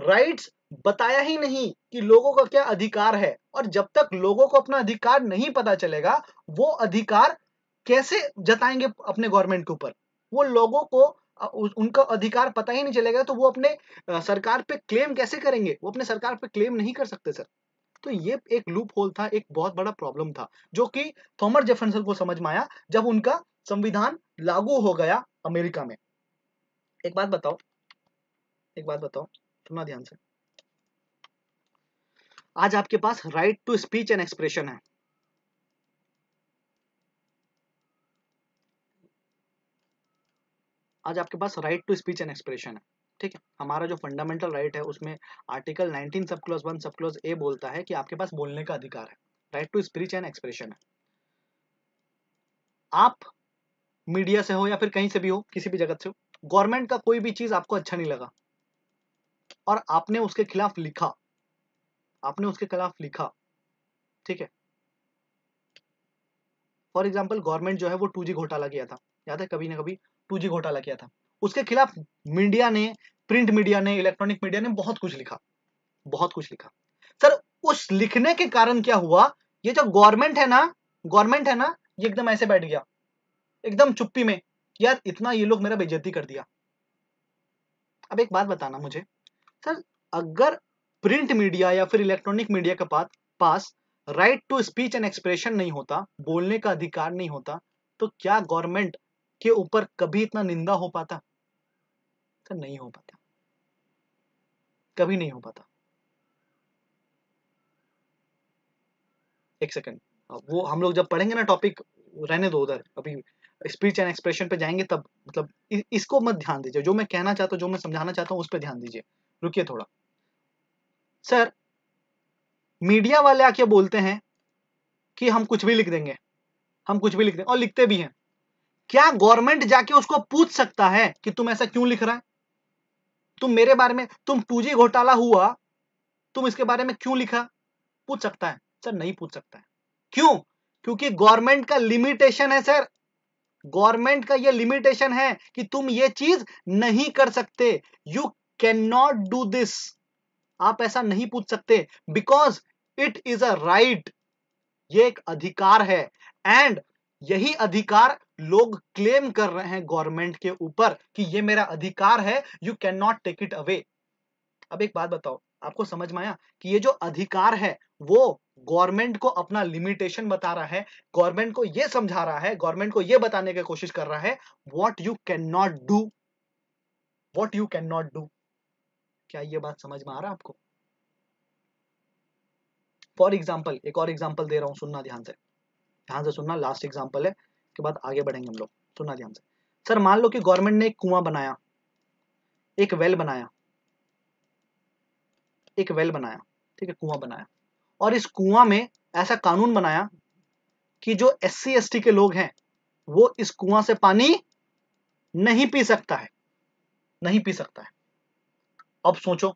राइट्स बताया ही नहीं कि लोगों का क्या अधिकार है और जब तक लोगों को अपना अधिकार नहीं पता चलेगा वो अधिकार कैसे जताएंगे अपने गवर्नमेंट के ऊपर वो लोगों को उनका अधिकार पता ही नहीं चलेगा तो वो अपने सरकार पे क्लेम कैसे करेंगे वो अपने सरकार पे क्लेम नहीं कर सकते सर तो ये एक लूप होल था एक बहुत बड़ा प्रॉब्लम था जो कि थॉमर जेफरसन को समझ में आया जब उनका संविधान लागू हो गया अमेरिका में एक बात बताओ एक बात बताओ सुना ध्यान से आज आपके पास right to speech and expression है आज आपके पास right to speech and expression है ठीक है हमारा जो फंडामेंटल राइट right है उसमें article 19 sub clause one sub clause A बोलता है कि आपके पास बोलने का अधिकार है right to speech and expression है आप मीडिया से हो या फिर कहीं से भी हो किसी भी जगत से हो गवर्नमेंट का कोई भी चीज आपको अच्छा नहीं लगा और आपने उसके खिलाफ लिखा आपने उसके खिलाफ लिखा ठीक है फॉर एग्जाम्पल गवर्नमेंट जो है वो टू घोटाला किया था याद है कभी ना कभी टू घोटाला किया था उसके खिलाफ मीडिया ने प्रिंट मीडिया ने इलेक्ट्रॉनिक मीडिया ने बहुत कुछ लिखा बहुत कुछ लिखा सर उस लिखने के कारण क्या हुआ ये जो गवर्नमेंट है ना गवर्नमेंट है ना ये एकदम ऐसे बैठ गया एकदम चुप्पी में यार इतना ये लोग मेरा बेजती कर दिया अब एक बात बताना मुझे सर अगर प्रिंट मीडिया या फिर इलेक्ट्रॉनिक मीडिया के पास पास right to speech and expression नहीं होता बोलने का अधिकार नहीं होता तो क्या गवर्नमेंट के ऊपर कभी इतना निंदा हो पाता तो नहीं हो पाता कभी नहीं हो पाता एक सेकंड हाँ, वो हम लोग जब पढ़ेंगे ना टॉपिक रहने दो उधर अभी स्पीच एंड एक्सप्रेशन पे जाएंगे तब मतलब इ, इसको मत ध्यान दीजिए जो मैं कहना चाहता हूँ जो मैं समझाना चाहता हूँ उस पर ध्यान दीजिए रुकिए थोड़ा सर मीडिया वाले आके बोलते हैं कि हम कुछ भी लिख देंगे हम कुछ भी लिख देंगे और लिखते भी हैं क्या गवर्नमेंट जाके उसको पूछ सकता है कि तुम ऐसा क्यों लिख रहा है तुम मेरे बारे में तुम पूंजी घोटाला हुआ तुम इसके बारे में क्यों लिखा पूछ सकता है सर नहीं पूछ सकता है क्यों क्योंकि गवर्नमेंट का लिमिटेशन है सर गवर्नमेंट का ये लिमिटेशन है कि तुम ये चीज नहीं कर सकते you can not do this आप ऐसा नहीं पूछ सकते because it is a right ये एक अधिकार है एंड यही अधिकार लोग क्लेम कर रहे हैं गवर्नमेंट के ऊपर कि ये मेरा अधिकार है you can not take it away अब एक बात बताओ आपको समझ में आया कि ये जो अधिकार है वो गवर्नमेंट को अपना लिमिटेशन बता रहा है गवर्नमेंट को ये समझा रहा है गवर्नमेंट को ये बताने की कोशिश कर रहा है what you can not do what you can not do क्या ये बात समझ में आ रहा है आपको फॉर एग्जाम्पल एक और एग्जाम्पल दे रहा हूं सुनना ध्यान से ध्यान से सुनना लास्ट एग्जाम्पल है के बाद आगे बढ़ेंगे हम लोग सुनना ध्यान से सर मान लो कि गवर्नमेंट ने एक कुआं बनाया एक वेल बनाया एक वेल बनाया ठीक है कुआं बनाया और इस कुआं में ऐसा कानून बनाया कि जो एस सी एस टी के लोग हैं वो इस कुआं से पानी नहीं पी सकता है नहीं पी सकता है अब सोचो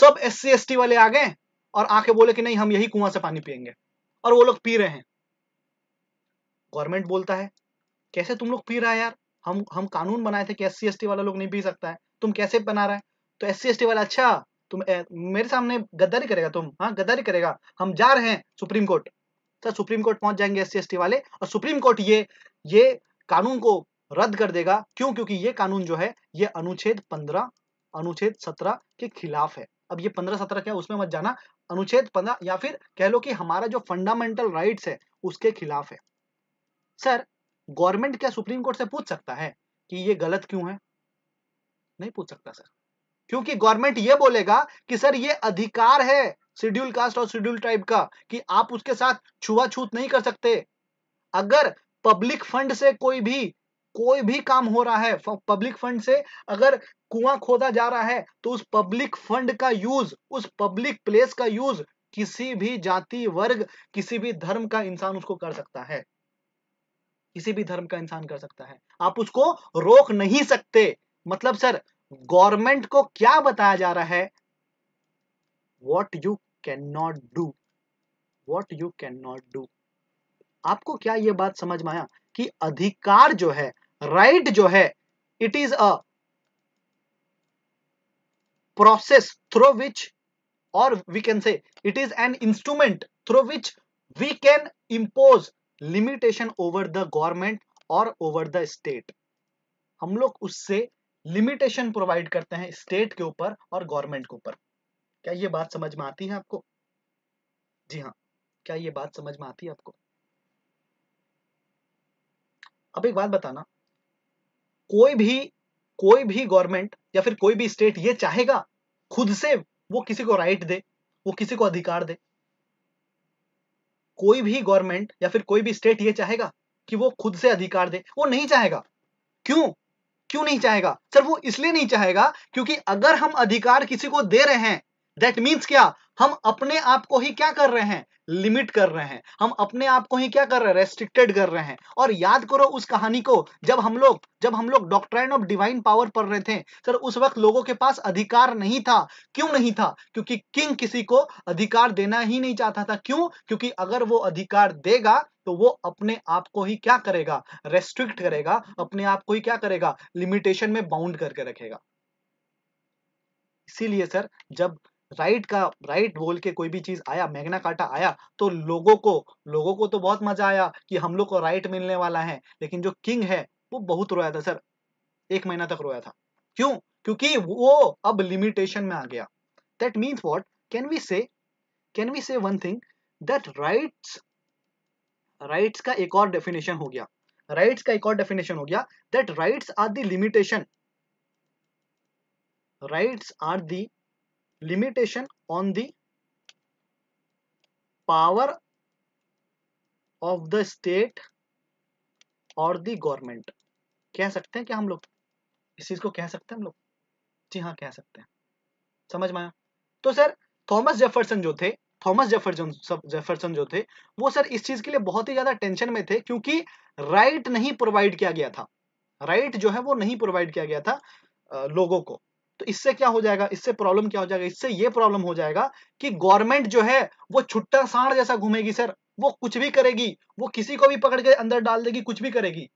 सब एस सी एस टी वाले आ गए और आके बोले कि नहीं हम यही कुआं से पानी पियेंगे और वो लोग पी रहे हैं गवर्नमेंट बोलता है कैसे तुम लोग पी रहा है यार हम हम कानून बनाए थे कि एस सी वाला लोग नहीं पी सकता है तुम कैसे बना रहा है तो एस सी वाला अच्छा तुम ए, मेरे सामने गद्दारी करेगा तुम हाँ गद्दारी करेगा हम जा रहे हैं Supreme Court sir Supreme Court पहुंच जाएंगे एस सी वाले और सुप्रीम कोर्ट ये ये कानून को रद्द कर देगा क्यों क्योंकि ये कानून जो है ये अनुच्छेद पंद्रह अनुच्छेद सत्रह के खिलाफ है अब ये पंद्रह सत्रह क्या उसमें मत जाना अनुच्छेद पंद्रह या फिर कह लो कि हमारा जो फंडामेंटल राइट्स है उसके खिलाफ है सर गवर्नमेंट क्या सुप्रीम कोर्ट से पूछ सकता है कि ये गलत क्यों है नहीं पूछ सकता सर क्योंकि गवर्नमेंट ये बोलेगा कि सर ये अधिकार है शेड्यूल कास्ट और शेड्यूल ट्राइब का कि आप उसके साथ छुआछूत नहीं कर सकते अगर पब्लिक फंड से कोई भी कोई भी काम हो रहा है पब्लिक फंड से अगर कुआं खोदा जा रहा है तो उस पब्लिक फंड का यूज उस पब्लिक प्लेस का यूज किसी भी जाति वर्ग किसी भी धर्म का इंसान उसको कर सकता है किसी भी धर्म का इंसान कर सकता है आप उसको रोक नहीं सकते मतलब सर गवर्नमेंट को क्या बताया जा रहा है what you can not do what you can not do आपको क्या यह बात समझ में आया कि अधिकार जो है राइट right जो है it is a process through which और we can say it is an instrument through which we can impose limitation over the government और ओवर द स्टेट हम लोग उससे लिमिटेशन प्रोवाइड करते हैं स्टेट के ऊपर और गवर्नमेंट के ऊपर क्या ये बात समझ में आती है आपको जी हाँ क्या ये बात समझ में आती है आपको अब एक बात बताना कोई भी कोई भी गवर्नमेंट या फिर कोई भी स्टेट ये चाहेगा खुद से वो किसी को राइट दे वो किसी को अधिकार दे कोई भी गवर्नमेंट या फिर कोई भी स्टेट ये चाहेगा कि वो खुद से अधिकार दे वो नहीं चाहेगा क्यों क्यों नहीं चाहेगा सर वो इसलिए नहीं चाहेगा क्योंकि अगर हम अधिकार किसी को दे रहे हैं दैट मीन्स क्या हम अपने आप को ही क्या कर रहे हैं लिमिट कर रहे हैं हम अपने आप को ही क्या कर रहे हैं रेस्ट्रिक्टेड कर रहे हैं और याद करो उस कहानी को जब हम लोग जब हम लोग डॉक्ट्राइन ऑफ डिवाइन पावर पढ़ रहे थे सर उस वक्त लोगों के पास अधिकार नहीं था क्यों नहीं था क्योंकि किंग किसी को अधिकार देना ही नहीं चाहता था क्यों क्योंकि अगर वो अधिकार देगा तो वो अपने आप को ही क्या करेगा रेस्ट्रिक्ट करेगा अपने आप को ही क्या करेगा लिमिटेशन में बाउंड करके रखेगा इसीलिए सर जब राइट का राइट बोल के कोई भी चीज आया मैग्ना काटा आया तो लोगों को लोगों को तो बहुत मजा आया कि हम लोग को राइट मिलने वाला है लेकिन जो किंग है वो बहुत रोया था सर एक महीना तक रोया था क्यों क्योंकि वो अब लिमिटेशन में आ गया that means what can we say can we say one thing that rights rights का एक और डेफिनेशन हो गया राइट्स का एक और डेफिनेशन हो गया that rights are the limitation rights are the limitation on the power of the state और दी गवर्नमेंट कह सकते हैं क्या हम लोग इस चीज को कह सकते हैं हम लोग जी हाँ कह सकते हैं समझ में आया तो सर थॉमस जेफरसन जो थे थॉमस जेफरसन जेफरसन जो थे वो सर इस चीज के लिए बहुत ही ज्यादा टेंशन में थे क्योंकि राइट नहीं प्रोवाइड किया गया था राइट जो है वो नहीं प्रोवाइड किया गया था लोगों को तो इससे क्या हो जाएगा इससे प्रॉब्लम क्या हो जाएगा इससे ये प्रॉब्लम हो जाएगा कि गवर्नमेंट जो है वो छुट्टा साढ़ जैसा घूमेगी सर वो कुछ भी करेगी वो किसी को भी पकड़ के अंदर डाल देगी कुछ भी करेगी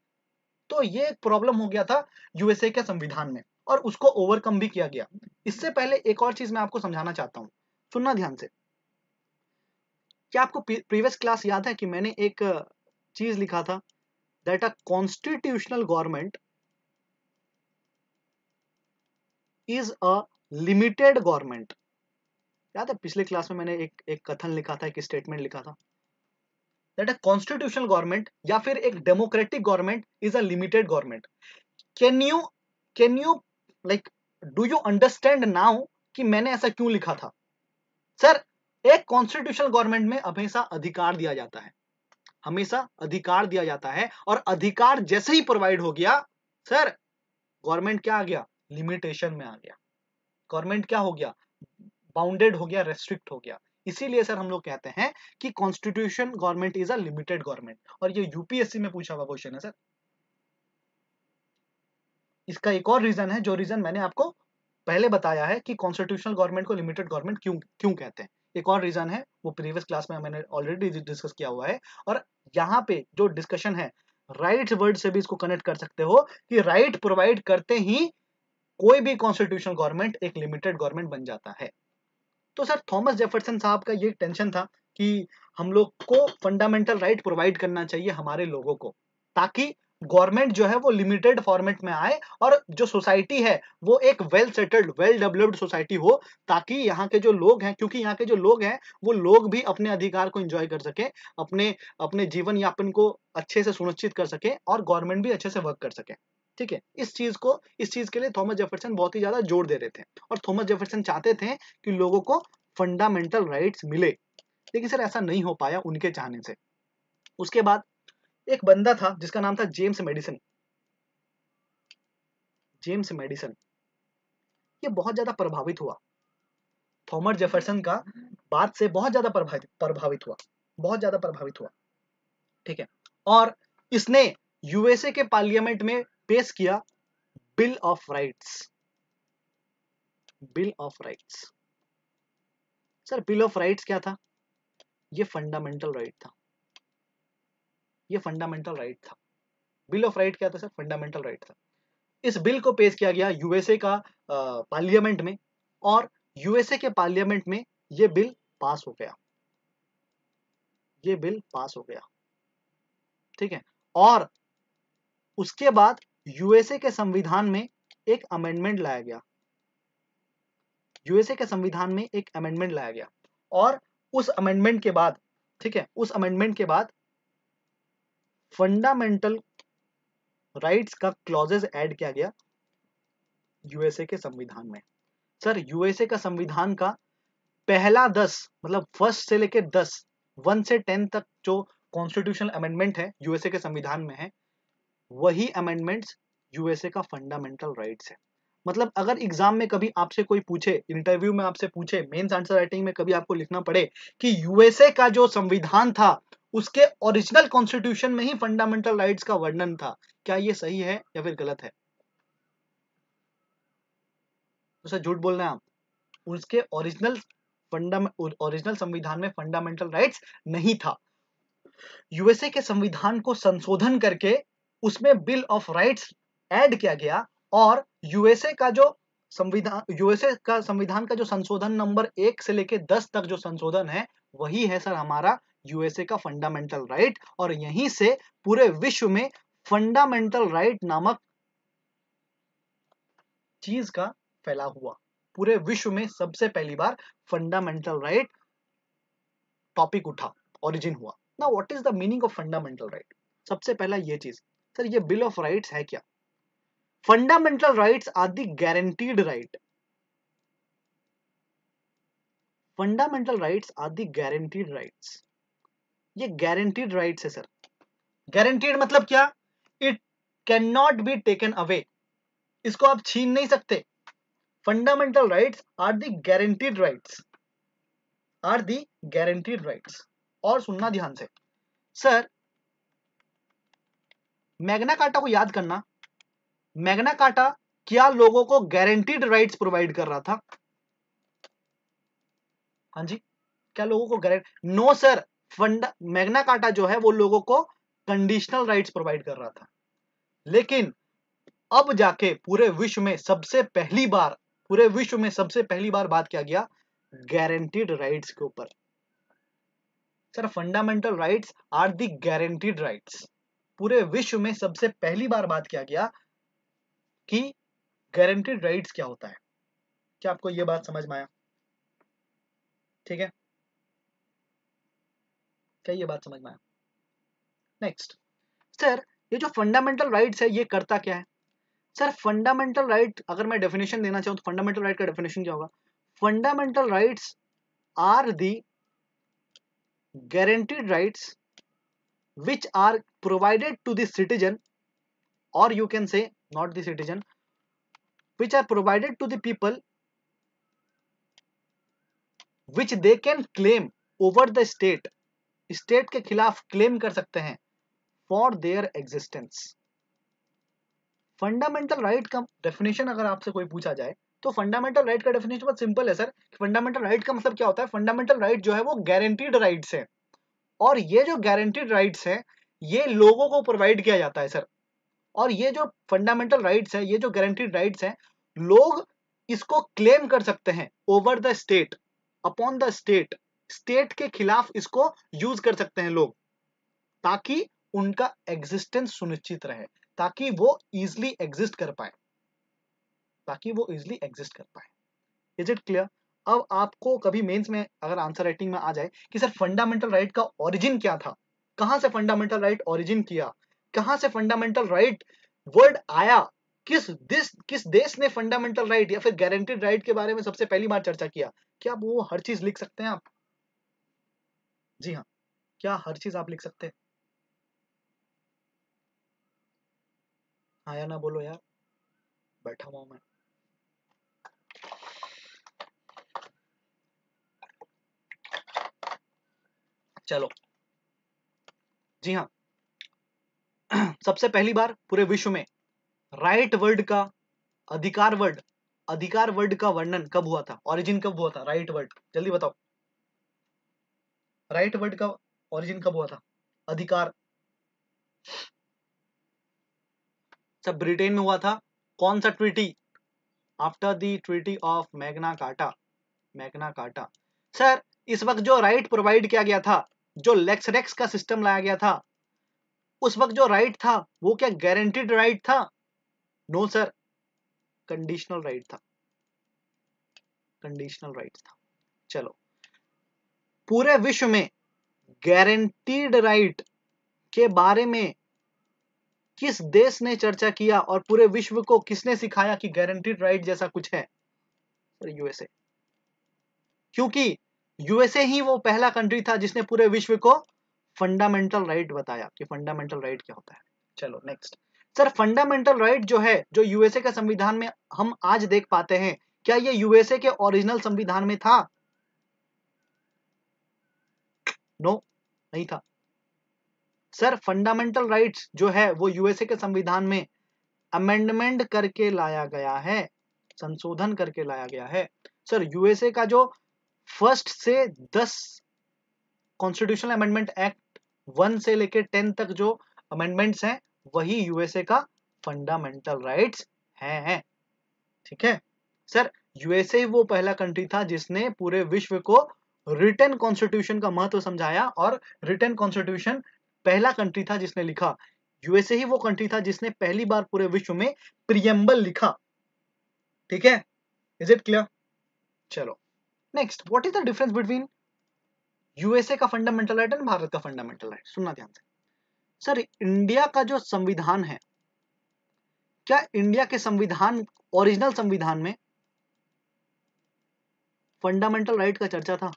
तो ये एक प्रॉब्लम हो गया था यूएसए के संविधान में और उसको ओवरकम भी किया गया इससे पहले एक और चीज मैं आपको समझाना चाहता हूँ सुनना ध्यान से क्या आपको प्रीवियस क्लास याद है कि मैंने एक चीज लिखा था that a constitutional government is a limited government याद है पिछले क्लास में मैंने एक एक कथन लिखा था एक स्टेटमेंट लिखा था दैट अ कॉन्स्टिट्यूशनल गवर्नमेंट या फिर एक democratic government is a limited government can you can you like do you understand now कि मैंने ऐसा क्यों लिखा था सर एक कॉन्स्टिट्यूशनल गवर्नमेंट में हमेशा अधिकार दिया जाता है हमेशा अधिकार दिया जाता है और अधिकार जैसे ही प्रोवाइड हो गया सर गवर्नमेंट क्या आ गया लिमिटेशन में आ गया गवर्नमेंट क्या हो गया बाउंडेड हो गया रेस्ट्रिक्ट हो गया इसीलिए सर हम लोग कहते हैं कि constitution government is a limited government और ये यूपीएससी में पूछा हुआ क्वेश्चन है सर इसका एक और रीजन है जो रीजन मैंने आपको पहले बताया है कि कॉन्स्टिट्यूशनल गवर्नमेंट को लिमिटेड गवर्नमेंट क्यों क्यों कहते हैं एक और रीजन है वो प्रीवियस क्लास में मैंने ऑलरेडी डिस्कस किया हुआ है और यहाँ पे जो डिस्कशन है राइट right वर्ड से भी इसको कनेक्ट कर सकते हो कि राइट right प्रोवाइड करते ही कोई भी कॉन्स्टिट्यूशन गवर्नमेंट एक लिमिटेड गवर्नमेंट बन जाता है तो सर थॉमस जेफरसन साहब का ये टेंशन था कि हम लोग को फंडामेंटल राइट प्रोवाइड करना चाहिए हमारे लोगों को ताकि गवर्नमेंट जो है वो लिमिटेड फॉर्मेट में आए और जो सोसाइटी है वो एक well settled well developed society हो ताकि यहाँ के जो लोग हैं क्योंकि यहाँ के जो लोग हैं वो लोग भी अपने अधिकार को एंजॉय कर सके अपने अपने जीवन यापन को अच्छे से सुनिश्चित कर सके और गवर्नमेंट भी अच्छे से वर्क कर सके ठीक है इस चीज को इस चीज के लिए थॉमस जेफरसन बहुत ही ज्यादा जोर दे रहे थे और थॉमस जेफरसन चाहते थे कि लोगों को फंडामेंटल राइट्स मिले लेकिन सर ऐसा नहीं हो पाया उनके चाहने से उसके बाद एक बंदा था जिसका नाम था जेम्स मेडिसन जेम्स मेडिसन ये बहुत ज्यादा प्रभावित हुआ थॉमस जेफरसन का बात से बहुत ज्यादा प्रभावित हुआ बहुत ज्यादा प्रभावित हुआ ठीक है और इसने यूएसए के पार्लियामेंट में पेश किया bill of rights bill of rights sir bill of rights क्या था ये फंडामेंटल राइट right था ये फंडामेंटल राइट right था बिल ऑफ राइट क्या था सर फंडामेंटल राइट था इस बिल को पेश किया गया यूएसए का पार्लियामेंट में और यूएसए के पार्लियामेंट में ये बिल पास हो गया ये बिल पास हो गया ठीक है और उसके बाद यूएसए के संविधान में एक अमेंडमेंट लाया गया यूएसए के संविधान में एक अमेंडमेंट लाया गया और उस अमेंडमेंट के बाद ठीक है उस अमेंडमेंट के बाद फंडामेंटल राइट्स का क्लॉजेस ऐड किया गया यूएसए के संविधान में सर यूएसए का संविधान का पहला दस मतलब फर्स्ट से लेकर दस वन से टेन तक जो कॉन्स्टिट्यूशनल अमेंडमेंट है यूएसए के संविधान में है वही अमेंडमेंट्स यूएसए का फंडामेंटल राइट्स है मतलब अगर एग्जाम में कभी आपसे कोई पूछे इंटरव्यू में आपसे पूछे मेन्स आंसर राइटिंग में कभी आपको लिखना पड़े कि यूएसए का जो संविधान था उसके ओरिजिनल कॉन्स्टिट्यूशन में ही फंडामेंटल राइट्स का वर्णन था क्या ये सही है या फिर गलत है तो सर झूठ बोल रहे हैं आप उसके ओरिजिनल ओरिजिनल संविधान में फंडामेंटल राइट्स नहीं था यूएसए के संविधान को संशोधन करके उसमें बिल ऑफ राइट्स ऐड किया गया और यूएसए का जो संविधान यूएसए का संविधान का जो संशोधन नंबर एक से लेके दस तक जो संशोधन है वही है सर हमारा यूएसए का फंडामेंटल राइट और यहीं से पूरे विश्व में फंडामेंटल राइट नामक चीज का फैला हुआ पूरे विश्व में सबसे पहली बार फंडामेंटल राइट टॉपिक उठा ओरिजिन हुआ ना what is the meaning of fundamental right सबसे पहला ये चीज सर ये बिल ऑफ राइट्स है क्या fundamental rights are the guaranteed right fundamental rights are the guaranteed rights ये गारंटीड राइट्स है सर गारंटीड मतलब क्या it can not be taken away इसको आप छीन नहीं सकते fundamental rights are the guaranteed rights are the guaranteed rights और सुनना ध्यान से सर मैग्ना काटा को याद करना मैग्ना काटा क्या लोगों को गारंटीड राइट्स प्रोवाइड कर रहा था हाँ जी क्या लोगों को guarantee no sir fund Magna Carta जो है वो लोगों को कंडीशनल राइट्स प्रोवाइड कर रहा था लेकिन अब जाके पूरे विश्व में सबसे पहली बार पूरे विश्व में सबसे पहली बार बात किया गया गारंटीड राइट्स के ऊपर sir fundamental rights are the guaranteed rights पूरे विश्व में सबसे पहली बार बात किया गया कि गारंटेड राइट्स क्या होता है क्या आपको यह बात समझ में आया ठीक है क्या यह बात समझ में आया नेक्स्ट सर ये जो फंडामेंटल राइट्स है ये करता क्या है सर फंडामेंटल राइट अगर मैं डेफिनेशन देना चाहूं तो फंडामेंटल राइट का डेफिनेशन क्या होगा fundamental rights are the guaranteed rights which are provided to the citizen or you can say not the citizen which are provided to the people which they can claim over the state state के खिलाफ claim कर सकते हैं for their existence fundamental right का definition अगर आपसे कोई पूछा जाए तो फंडामेंटल राइट का डेफिनेशन बहुत सिंपल है सर फंडामेंटल राइट का मतलब क्या होता है फंडामेंटल राइट right जो है वो गारंटीड राइट्स है और ये जो गारंटीड राइट्स है ये लोगों को प्रोवाइड किया जाता है सर और ये जो फंडामेंटल राइट्स है ये जो गारंटीड राइट्स है लोग इसको क्लेम कर सकते हैं over the state upon the state state के खिलाफ इसको यूज कर सकते हैं लोग ताकि उनका एग्जिस्टेंस सुनिश्चित रहे ताकि वो इजिली एग्जिस्ट कर पाए ताकि वो इजिली एग्जिस्ट कर पाए इज इट क्लियर अब आपको कभी मेंस में अगर आंसर राइटिंग में आ जाए कि सर फंडामेंटल राइट का ओरिजिन क्या था कहां से फंडामेंटल राइट ओरिजिन किया कहां से फंडामेंटल राइट वर्ड आया किस दिस किस देश ने फंडामेंटल राइट या फिर गारंटेड राइट के बारे में सबसे पहली बार चर्चा किया क्या आप वो हर चीज लिख सकते हैं आप जी हाँ क्या हर चीज आप लिख सकते हैं आया ना बोलो यार बैठा हुआ मैं चलो जी हाँ सबसे पहली बार पूरे विश्व में राइट वर्ड का अधिकार वर्ड अधिकार वर्ड का वर्णन कब हुआ था ऑरिजिन कब हुआ था राइट वर्ड जल्दी बताओ राइट वर्ड का ऑरिजिन कब हुआ था अधिकार सब ब्रिटेन में हुआ था कौन सा treaty after the treaty of Magna Carta Magna Carta sir इस वक्त जो राइट प्रोवाइड किया गया था जो लेक्सरेक्स का सिस्टम लाया गया था उस वक्त जो राइट था वो क्या गारंटीड राइट था नो सर कंडीशनल राइट था कंडीशनल राइट था चलो पूरे विश्व में गारंटीड राइट के बारे में किस देश ने चर्चा किया और पूरे विश्व को किसने सिखाया कि गारंटीड राइट जैसा कुछ है यूएसए क्योंकि यूएसए ही वो पहला कंट्री था जिसने पूरे विश्व को फंडामेंटल राइट right बताया कि फंडामेंटल राइट right क्या होता है चलो next sir fundamental right right जो है जो यूएसए के संविधान में हम आज देख पाते हैं क्या ये यूएसए के ओरिजिनल संविधान में था नो no, नहीं था सर फंडामेंटल राइट्स जो है वो यूएसए के संविधान में अमेंडमेंट करके लाया गया है संशोधन करके लाया गया है सर यूएसए का जो फर्स्ट से दस कॉन्स्टिट्यूशनल अमेंडमेंट एक्ट वन से लेकर टेन तक जो अमेंडमेंट्स हैं वही यूएसए का फंडामेंटल राइट्स हैं ठीक है सर यूएसए वो पहला कंट्री था जिसने पूरे विश्व को रिटर्न कॉन्स्टिट्यूशन का महत्व समझाया और रिटर्न कॉन्स्टिट्यूशन पहला कंट्री था जिसने लिखा यूएसए ही वो कंट्री था जिसने पहली बार पूरे विश्व में प्रियम्बल लिखा ठीक है इज इट क्लियर चलो next what is the difference between USA का फंडामेंटल राइट एंड भारत का फंडामेंटल राइट सुनना ध्यान से सर इंडिया का जो संविधान है क्या इंडिया के संविधान ओरिजिनल संविधान में फंडामेंटल राइट का चर्चा था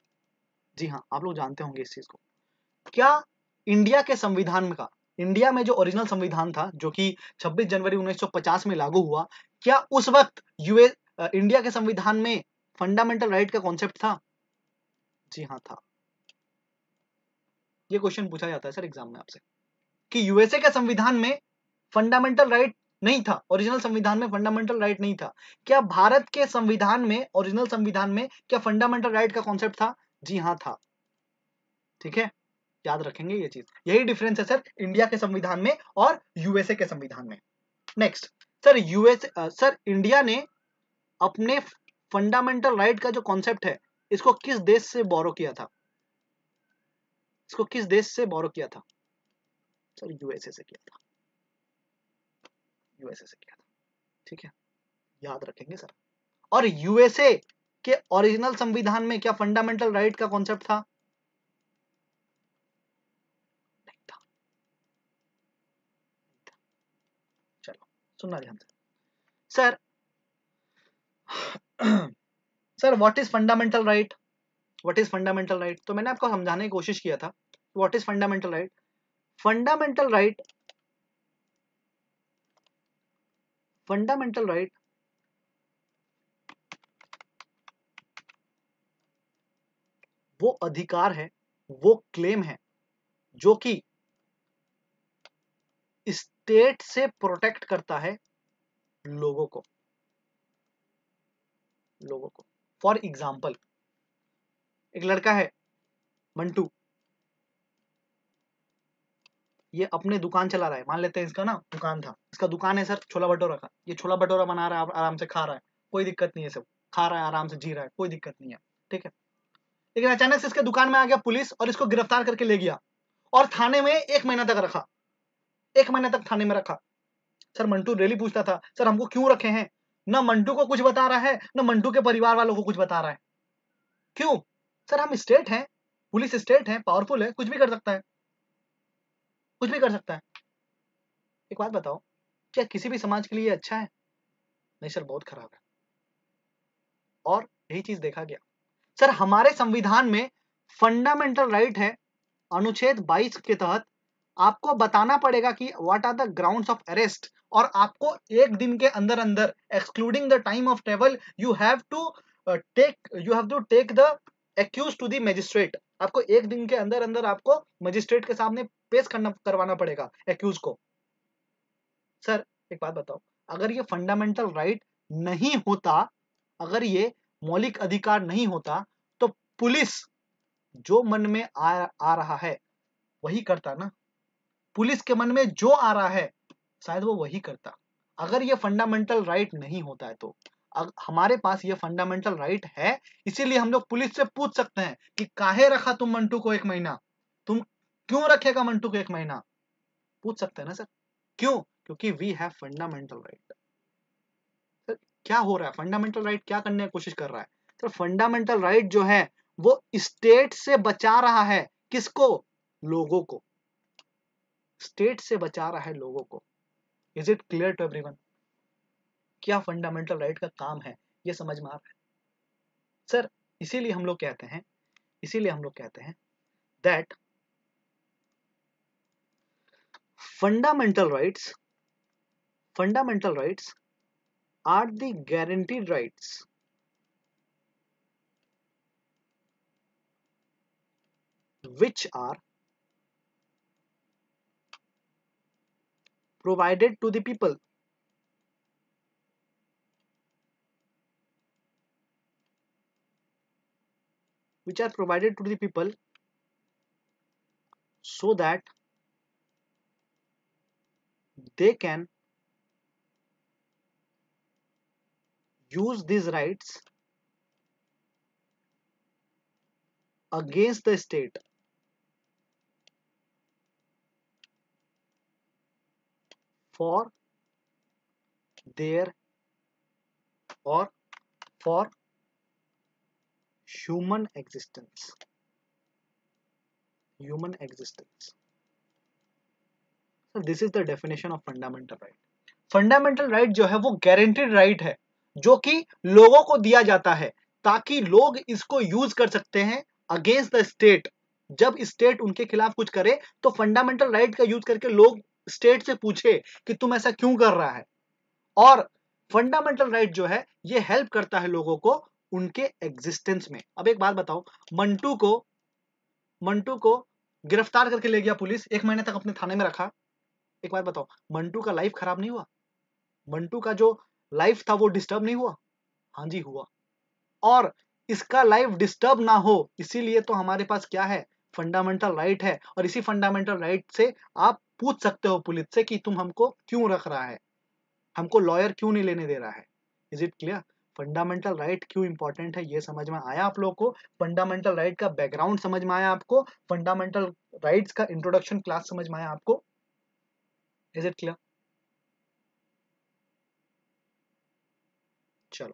जी हाँ आप लोग जानते होंगे इस चीज को क्या इंडिया के संविधान का इंडिया में जो ओरिजिनल संविधान था जो कि 26 जनवरी 1950 में लागू हुआ क्या उस वक्त यूएस इंडिया के संविधान में फंडामेंटल राइट का कॉन्सेप्ट था जी हाँ था ये क्वेश्चन पूछा जाता है सर एग्जाम में आपसे कि यूएसए के संविधान में फंडामेंटल राइट नहीं था ओरिजिनल संविधान में फंडामेंटल राइट नहीं था क्या भारत के संविधान में ओरिजिनल संविधान में क्या फंडामेंटल राइट का कॉन्सेप्ट था जी हाँ था ठीक है याद रखेंगे ये चीज यही डिफरेंस है सर इंडिया के संविधान में और यूएसए के संविधान में next sir US sir India ने अपने फंडामेंटल राइट का जो कॉन्सेप्ट है इसको किस देश से बोरो किया था इसको किस देश से बोरो किया था सर यूएसए से किया था यूएसए से किया था ठीक है याद रखेंगे सर और यूएसए के ओरिजिनल संविधान में क्या फंडामेंटल राइट का कॉन्सेप्ट था नहीं था चलो सुनना ध्यान से sir sir what is fundamental right what is fundamental right तो मैंने आपको समझाने की कोशिश किया था what is fundamental right fundamental right fundamental right वो अधिकार है वो क्लेम है जो कि स्टेट से प्रोटेक्ट करता है लोगों को लोगों को फॉर एग्जाम्पल एक लड़का है मंटू ये अपने दुकान चला रहा है मान लेते हैं इसका ना दुकान था इसका दुकान है सर छोला भटोरा का ये छोला भटोरा बना रहा है आराम से खा रहा है कोई दिक्कत नहीं है सब खा रहा है आराम से जी रहा है कोई दिक्कत नहीं है ठीक है लेकिन अचानक से इसके दुकान में आ गया पुलिस और इसको गिरफ्तार करके ले गया और थाने में एक महीना तक रखा एक महीना तक थाने में रखा सर मंटू रेली पूछता था सर हमको क्यों रखे हैं ना मंटू को कुछ बता रहा है ना मंटू के परिवार वालों को कुछ बता रहा है क्यों सर हम स्टेट हैं पुलिस स्टेट है पावरफुल है कुछ भी कर सकता है कुछ भी कर सकता है एक बात बताओ क्या किसी भी समाज के लिए अच्छा है नहीं सर बहुत खराब है और यही चीज देखा गया सर हमारे संविधान में फंडामेंटल राइट है अनुच्छेद 22 के तहत आपको बताना पड़ेगा कि what are the grounds of arrest और आपको एक दिन के अंदर अंदर excluding the time of travel you have to take you have to take the accuse to the magistrate आपको एक दिन के अंदर अंदर आपको मजिस्ट्रेट के सामने पेश करना करवाना पड़ेगा एक्यूज को सर एक बात बताओ अगर ये फंडामेंटल राइट नहीं होता अगर ये मौलिक अधिकार नहीं होता तो पुलिस जो मन में आ, आ रहा है वही करता ना पुलिस के मन में जो आ रहा है शायद वो वही करता अगर ये फंडामेंटल राइट नहीं होता है तो हमारे पास ये फंडामेंटल राइट है इसीलिए हम लोग पुलिस से पूछ सकते हैं कि काहे रखा तुम मंटू को एक महीना तुम क्यों रखेगा मंटू को एक महीना पूछ सकते हैं ना सर क्यों क्योंकि we have fundamental right sir क्या हो रहा है फंडामेंटल राइट क्या करने की कोशिश कर रहा है सर फंडामेंटल राइट जो है वो स्टेट से बचा रहा है किसको लोगों को स्टेट से बचा रहा है लोगों को is it clear to every क्या फंडामेंटल राइट का काम है ये समझ में आ रहा है सर इसीलिए हम लोग कहते हैं इसीलिए हम लोग कहते हैं that fundamental rights fundamental rights are the guaranteed rights which are provided to the people. which are provided to the people so that they can use these rights against the state for their or for human existence human existence so this is the definition of fundamental right fundamental right जो है वो guaranteed right है जो कि लोगों को दिया जाता है ताकि लोग इसको यूज कर सकते हैं अगेंस्ट द स्टेट जब स्टेट उनके खिलाफ कुछ करे तो फंडामेंटल राइट right का यूज करके लोग स्टेट से पूछे कि तुम ऐसा क्यों कर रहा है और फंडामेंटल राइट जो है ये हेल्प करता है लोगों को उनके एग्जिस्टेंस में अब एक बात बताओ मंटू को मंटू को गिरफ्तार करके ले गया पुलिस एक महीने तक अपने थाने में रखा एक बात बताओ मंटू का लाइफ खराब नहीं हुआ मंटू का जो लाइफ था वो डिस्टर्ब नहीं हुआ हाँ जी हुआ और इसका लाइफ डिस्टर्ब ना हो इसीलिए तो हमारे पास क्या है फंडामेंटल राइट right है और इसी फंडामेंटल राइट right से आप पूछ सकते हो पुलिस से कि तुम हमको क्यों रख रहा है हमको लॉयर क्यों नहीं लेने दे रहा है is it clear fundamental right क्यों इंपॉर्टेंट है ये समझ में आया आप लोग को फंडामेंटल राइट right का बैकग्राउंड समझ में आया आपको फंडामेंटल राइट का इंट्रोडक्शन क्लास समझ में आया आपको इज इट क्लियर चलो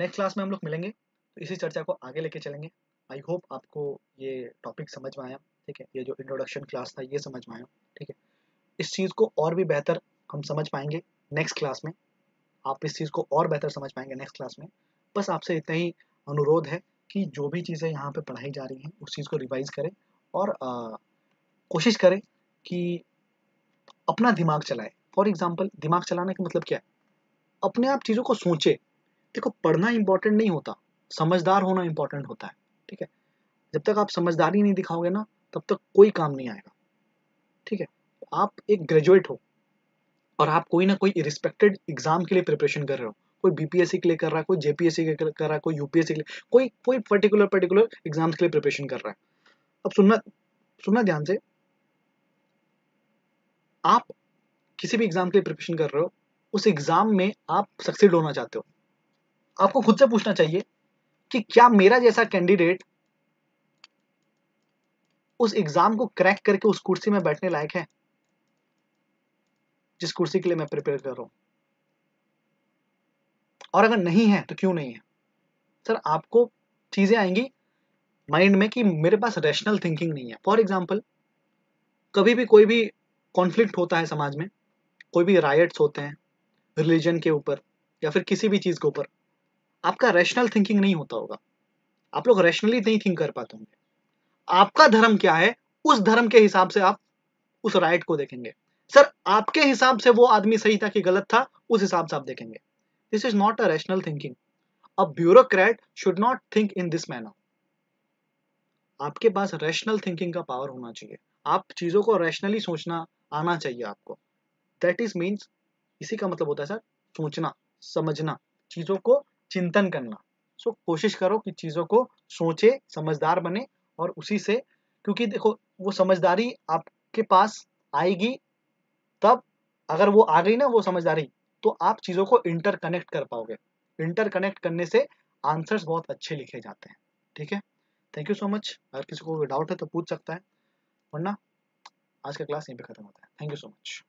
नेक्स्ट क्लास में हम लोग मिलेंगे तो इसी चर्चा को आगे लेके चलेंगे आई होप आपको ये टॉपिक समझ में आया ठीक है ये जो इंट्रोडक्शन क्लास था ये समझ में आया ठीक है इस चीज़ को और भी बेहतर हम समझ पाएंगे नेक्स्ट क्लास में आप इस चीज़ को और बेहतर समझ पाएंगे नेक्स्ट क्लास में बस आपसे इतना ही अनुरोध है कि जो भी चीज़ें यहाँ पे पढ़ाई जा रही हैं उस चीज़ को रिवाइज करें और आ, कोशिश करें कि अपना दिमाग चलाए फॉर एग्जाम्पल दिमाग चलाने का मतलब क्या है अपने आप चीज़ों को सोचें देखो पढ़ना इंपॉर्टेंट नहीं होता समझदार होना इंपॉर्टेंट होता है ठीक है जब तक आप समझदारी नहीं दिखाओगे ना तब तक कोई काम नहीं आएगा ठीक है आप एक ग्रेजुएट हो और आप कोई ना कोई रिस्पेक्टेड एग्जाम के लिए प्रिपरेशन कर रहे हो कोई बीपीएससी के लिए कर रहा है कोई जेपीएससी के लिए कर रहा है कोई यूपीएससी के लिए कोई कोई पर्टिकुलर पर्टिकुलर एग्जाम के लिए प्रिपरेशन कर रहा है अब सुनना सुनना ध्यान से आप किसी भी एग्जाम के लिए प्रिपरेशन कर रहे हो उस एग्जाम में आप सक्सेड होना चाहते हो आपको खुद से पूछना चाहिए कि क्या मेरा जैसा कैंडिडेट उस एग्जाम को क्रैक करके उस कुर्सी में बैठने लायक है जिस कुर्सी के लिए मैं प्रिपेयर कर रहा हूं और अगर नहीं है तो क्यों नहीं है सर आपको चीज़ें आएंगी माइंड में कि मेरे पास रैशनल थिंकिंग नहीं है फॉर एग्जाम्पल कभी भी कोई भी कॉन्फ्लिक्ट होता है समाज में कोई भी रायट्स होते हैं रिलीजन के ऊपर या फिर किसी भी चीज़ के ऊपर आपका रैशनल थिंकिंग नहीं होता होगा आप लोग रैशनली नहीं थिंक कर पाते होंगे आपका धर्म क्या है उस धर्म के हिसाब से आप उस राइट को देखेंगे सर आपके हिसाब से वो आदमी सही था कि गलत था उस हिसाब से आप देखेंगे this is not a rational thinking a bureaucrat should not think in this manner आपके पास रैशनल थिंकिंग का पावर होना चाहिए आप चीजों को रैशनली सोचना आना चाहिए आपको दैट इज मीन्स इसी का मतलब होता है सर सोचना समझना चीजों को चिंतन करना सो so, कोशिश करो कि चीजों को सोचे समझदार बने और उसी से क्योंकि देखो वो समझदारी आपके पास आएगी तब अगर वो आ गई ना वो समझदारी तो आप चीज़ों को इंटरकनेक्ट कर पाओगे इंटरकनेक्ट करने से आंसर्स बहुत अच्छे लिखे जाते हैं ठीक है थैंक यू सो मच अगर किसी को डाउट है तो पूछ सकता है वरना आज का क्लास यहीं पे खत्म होता है थैंक यू सो मच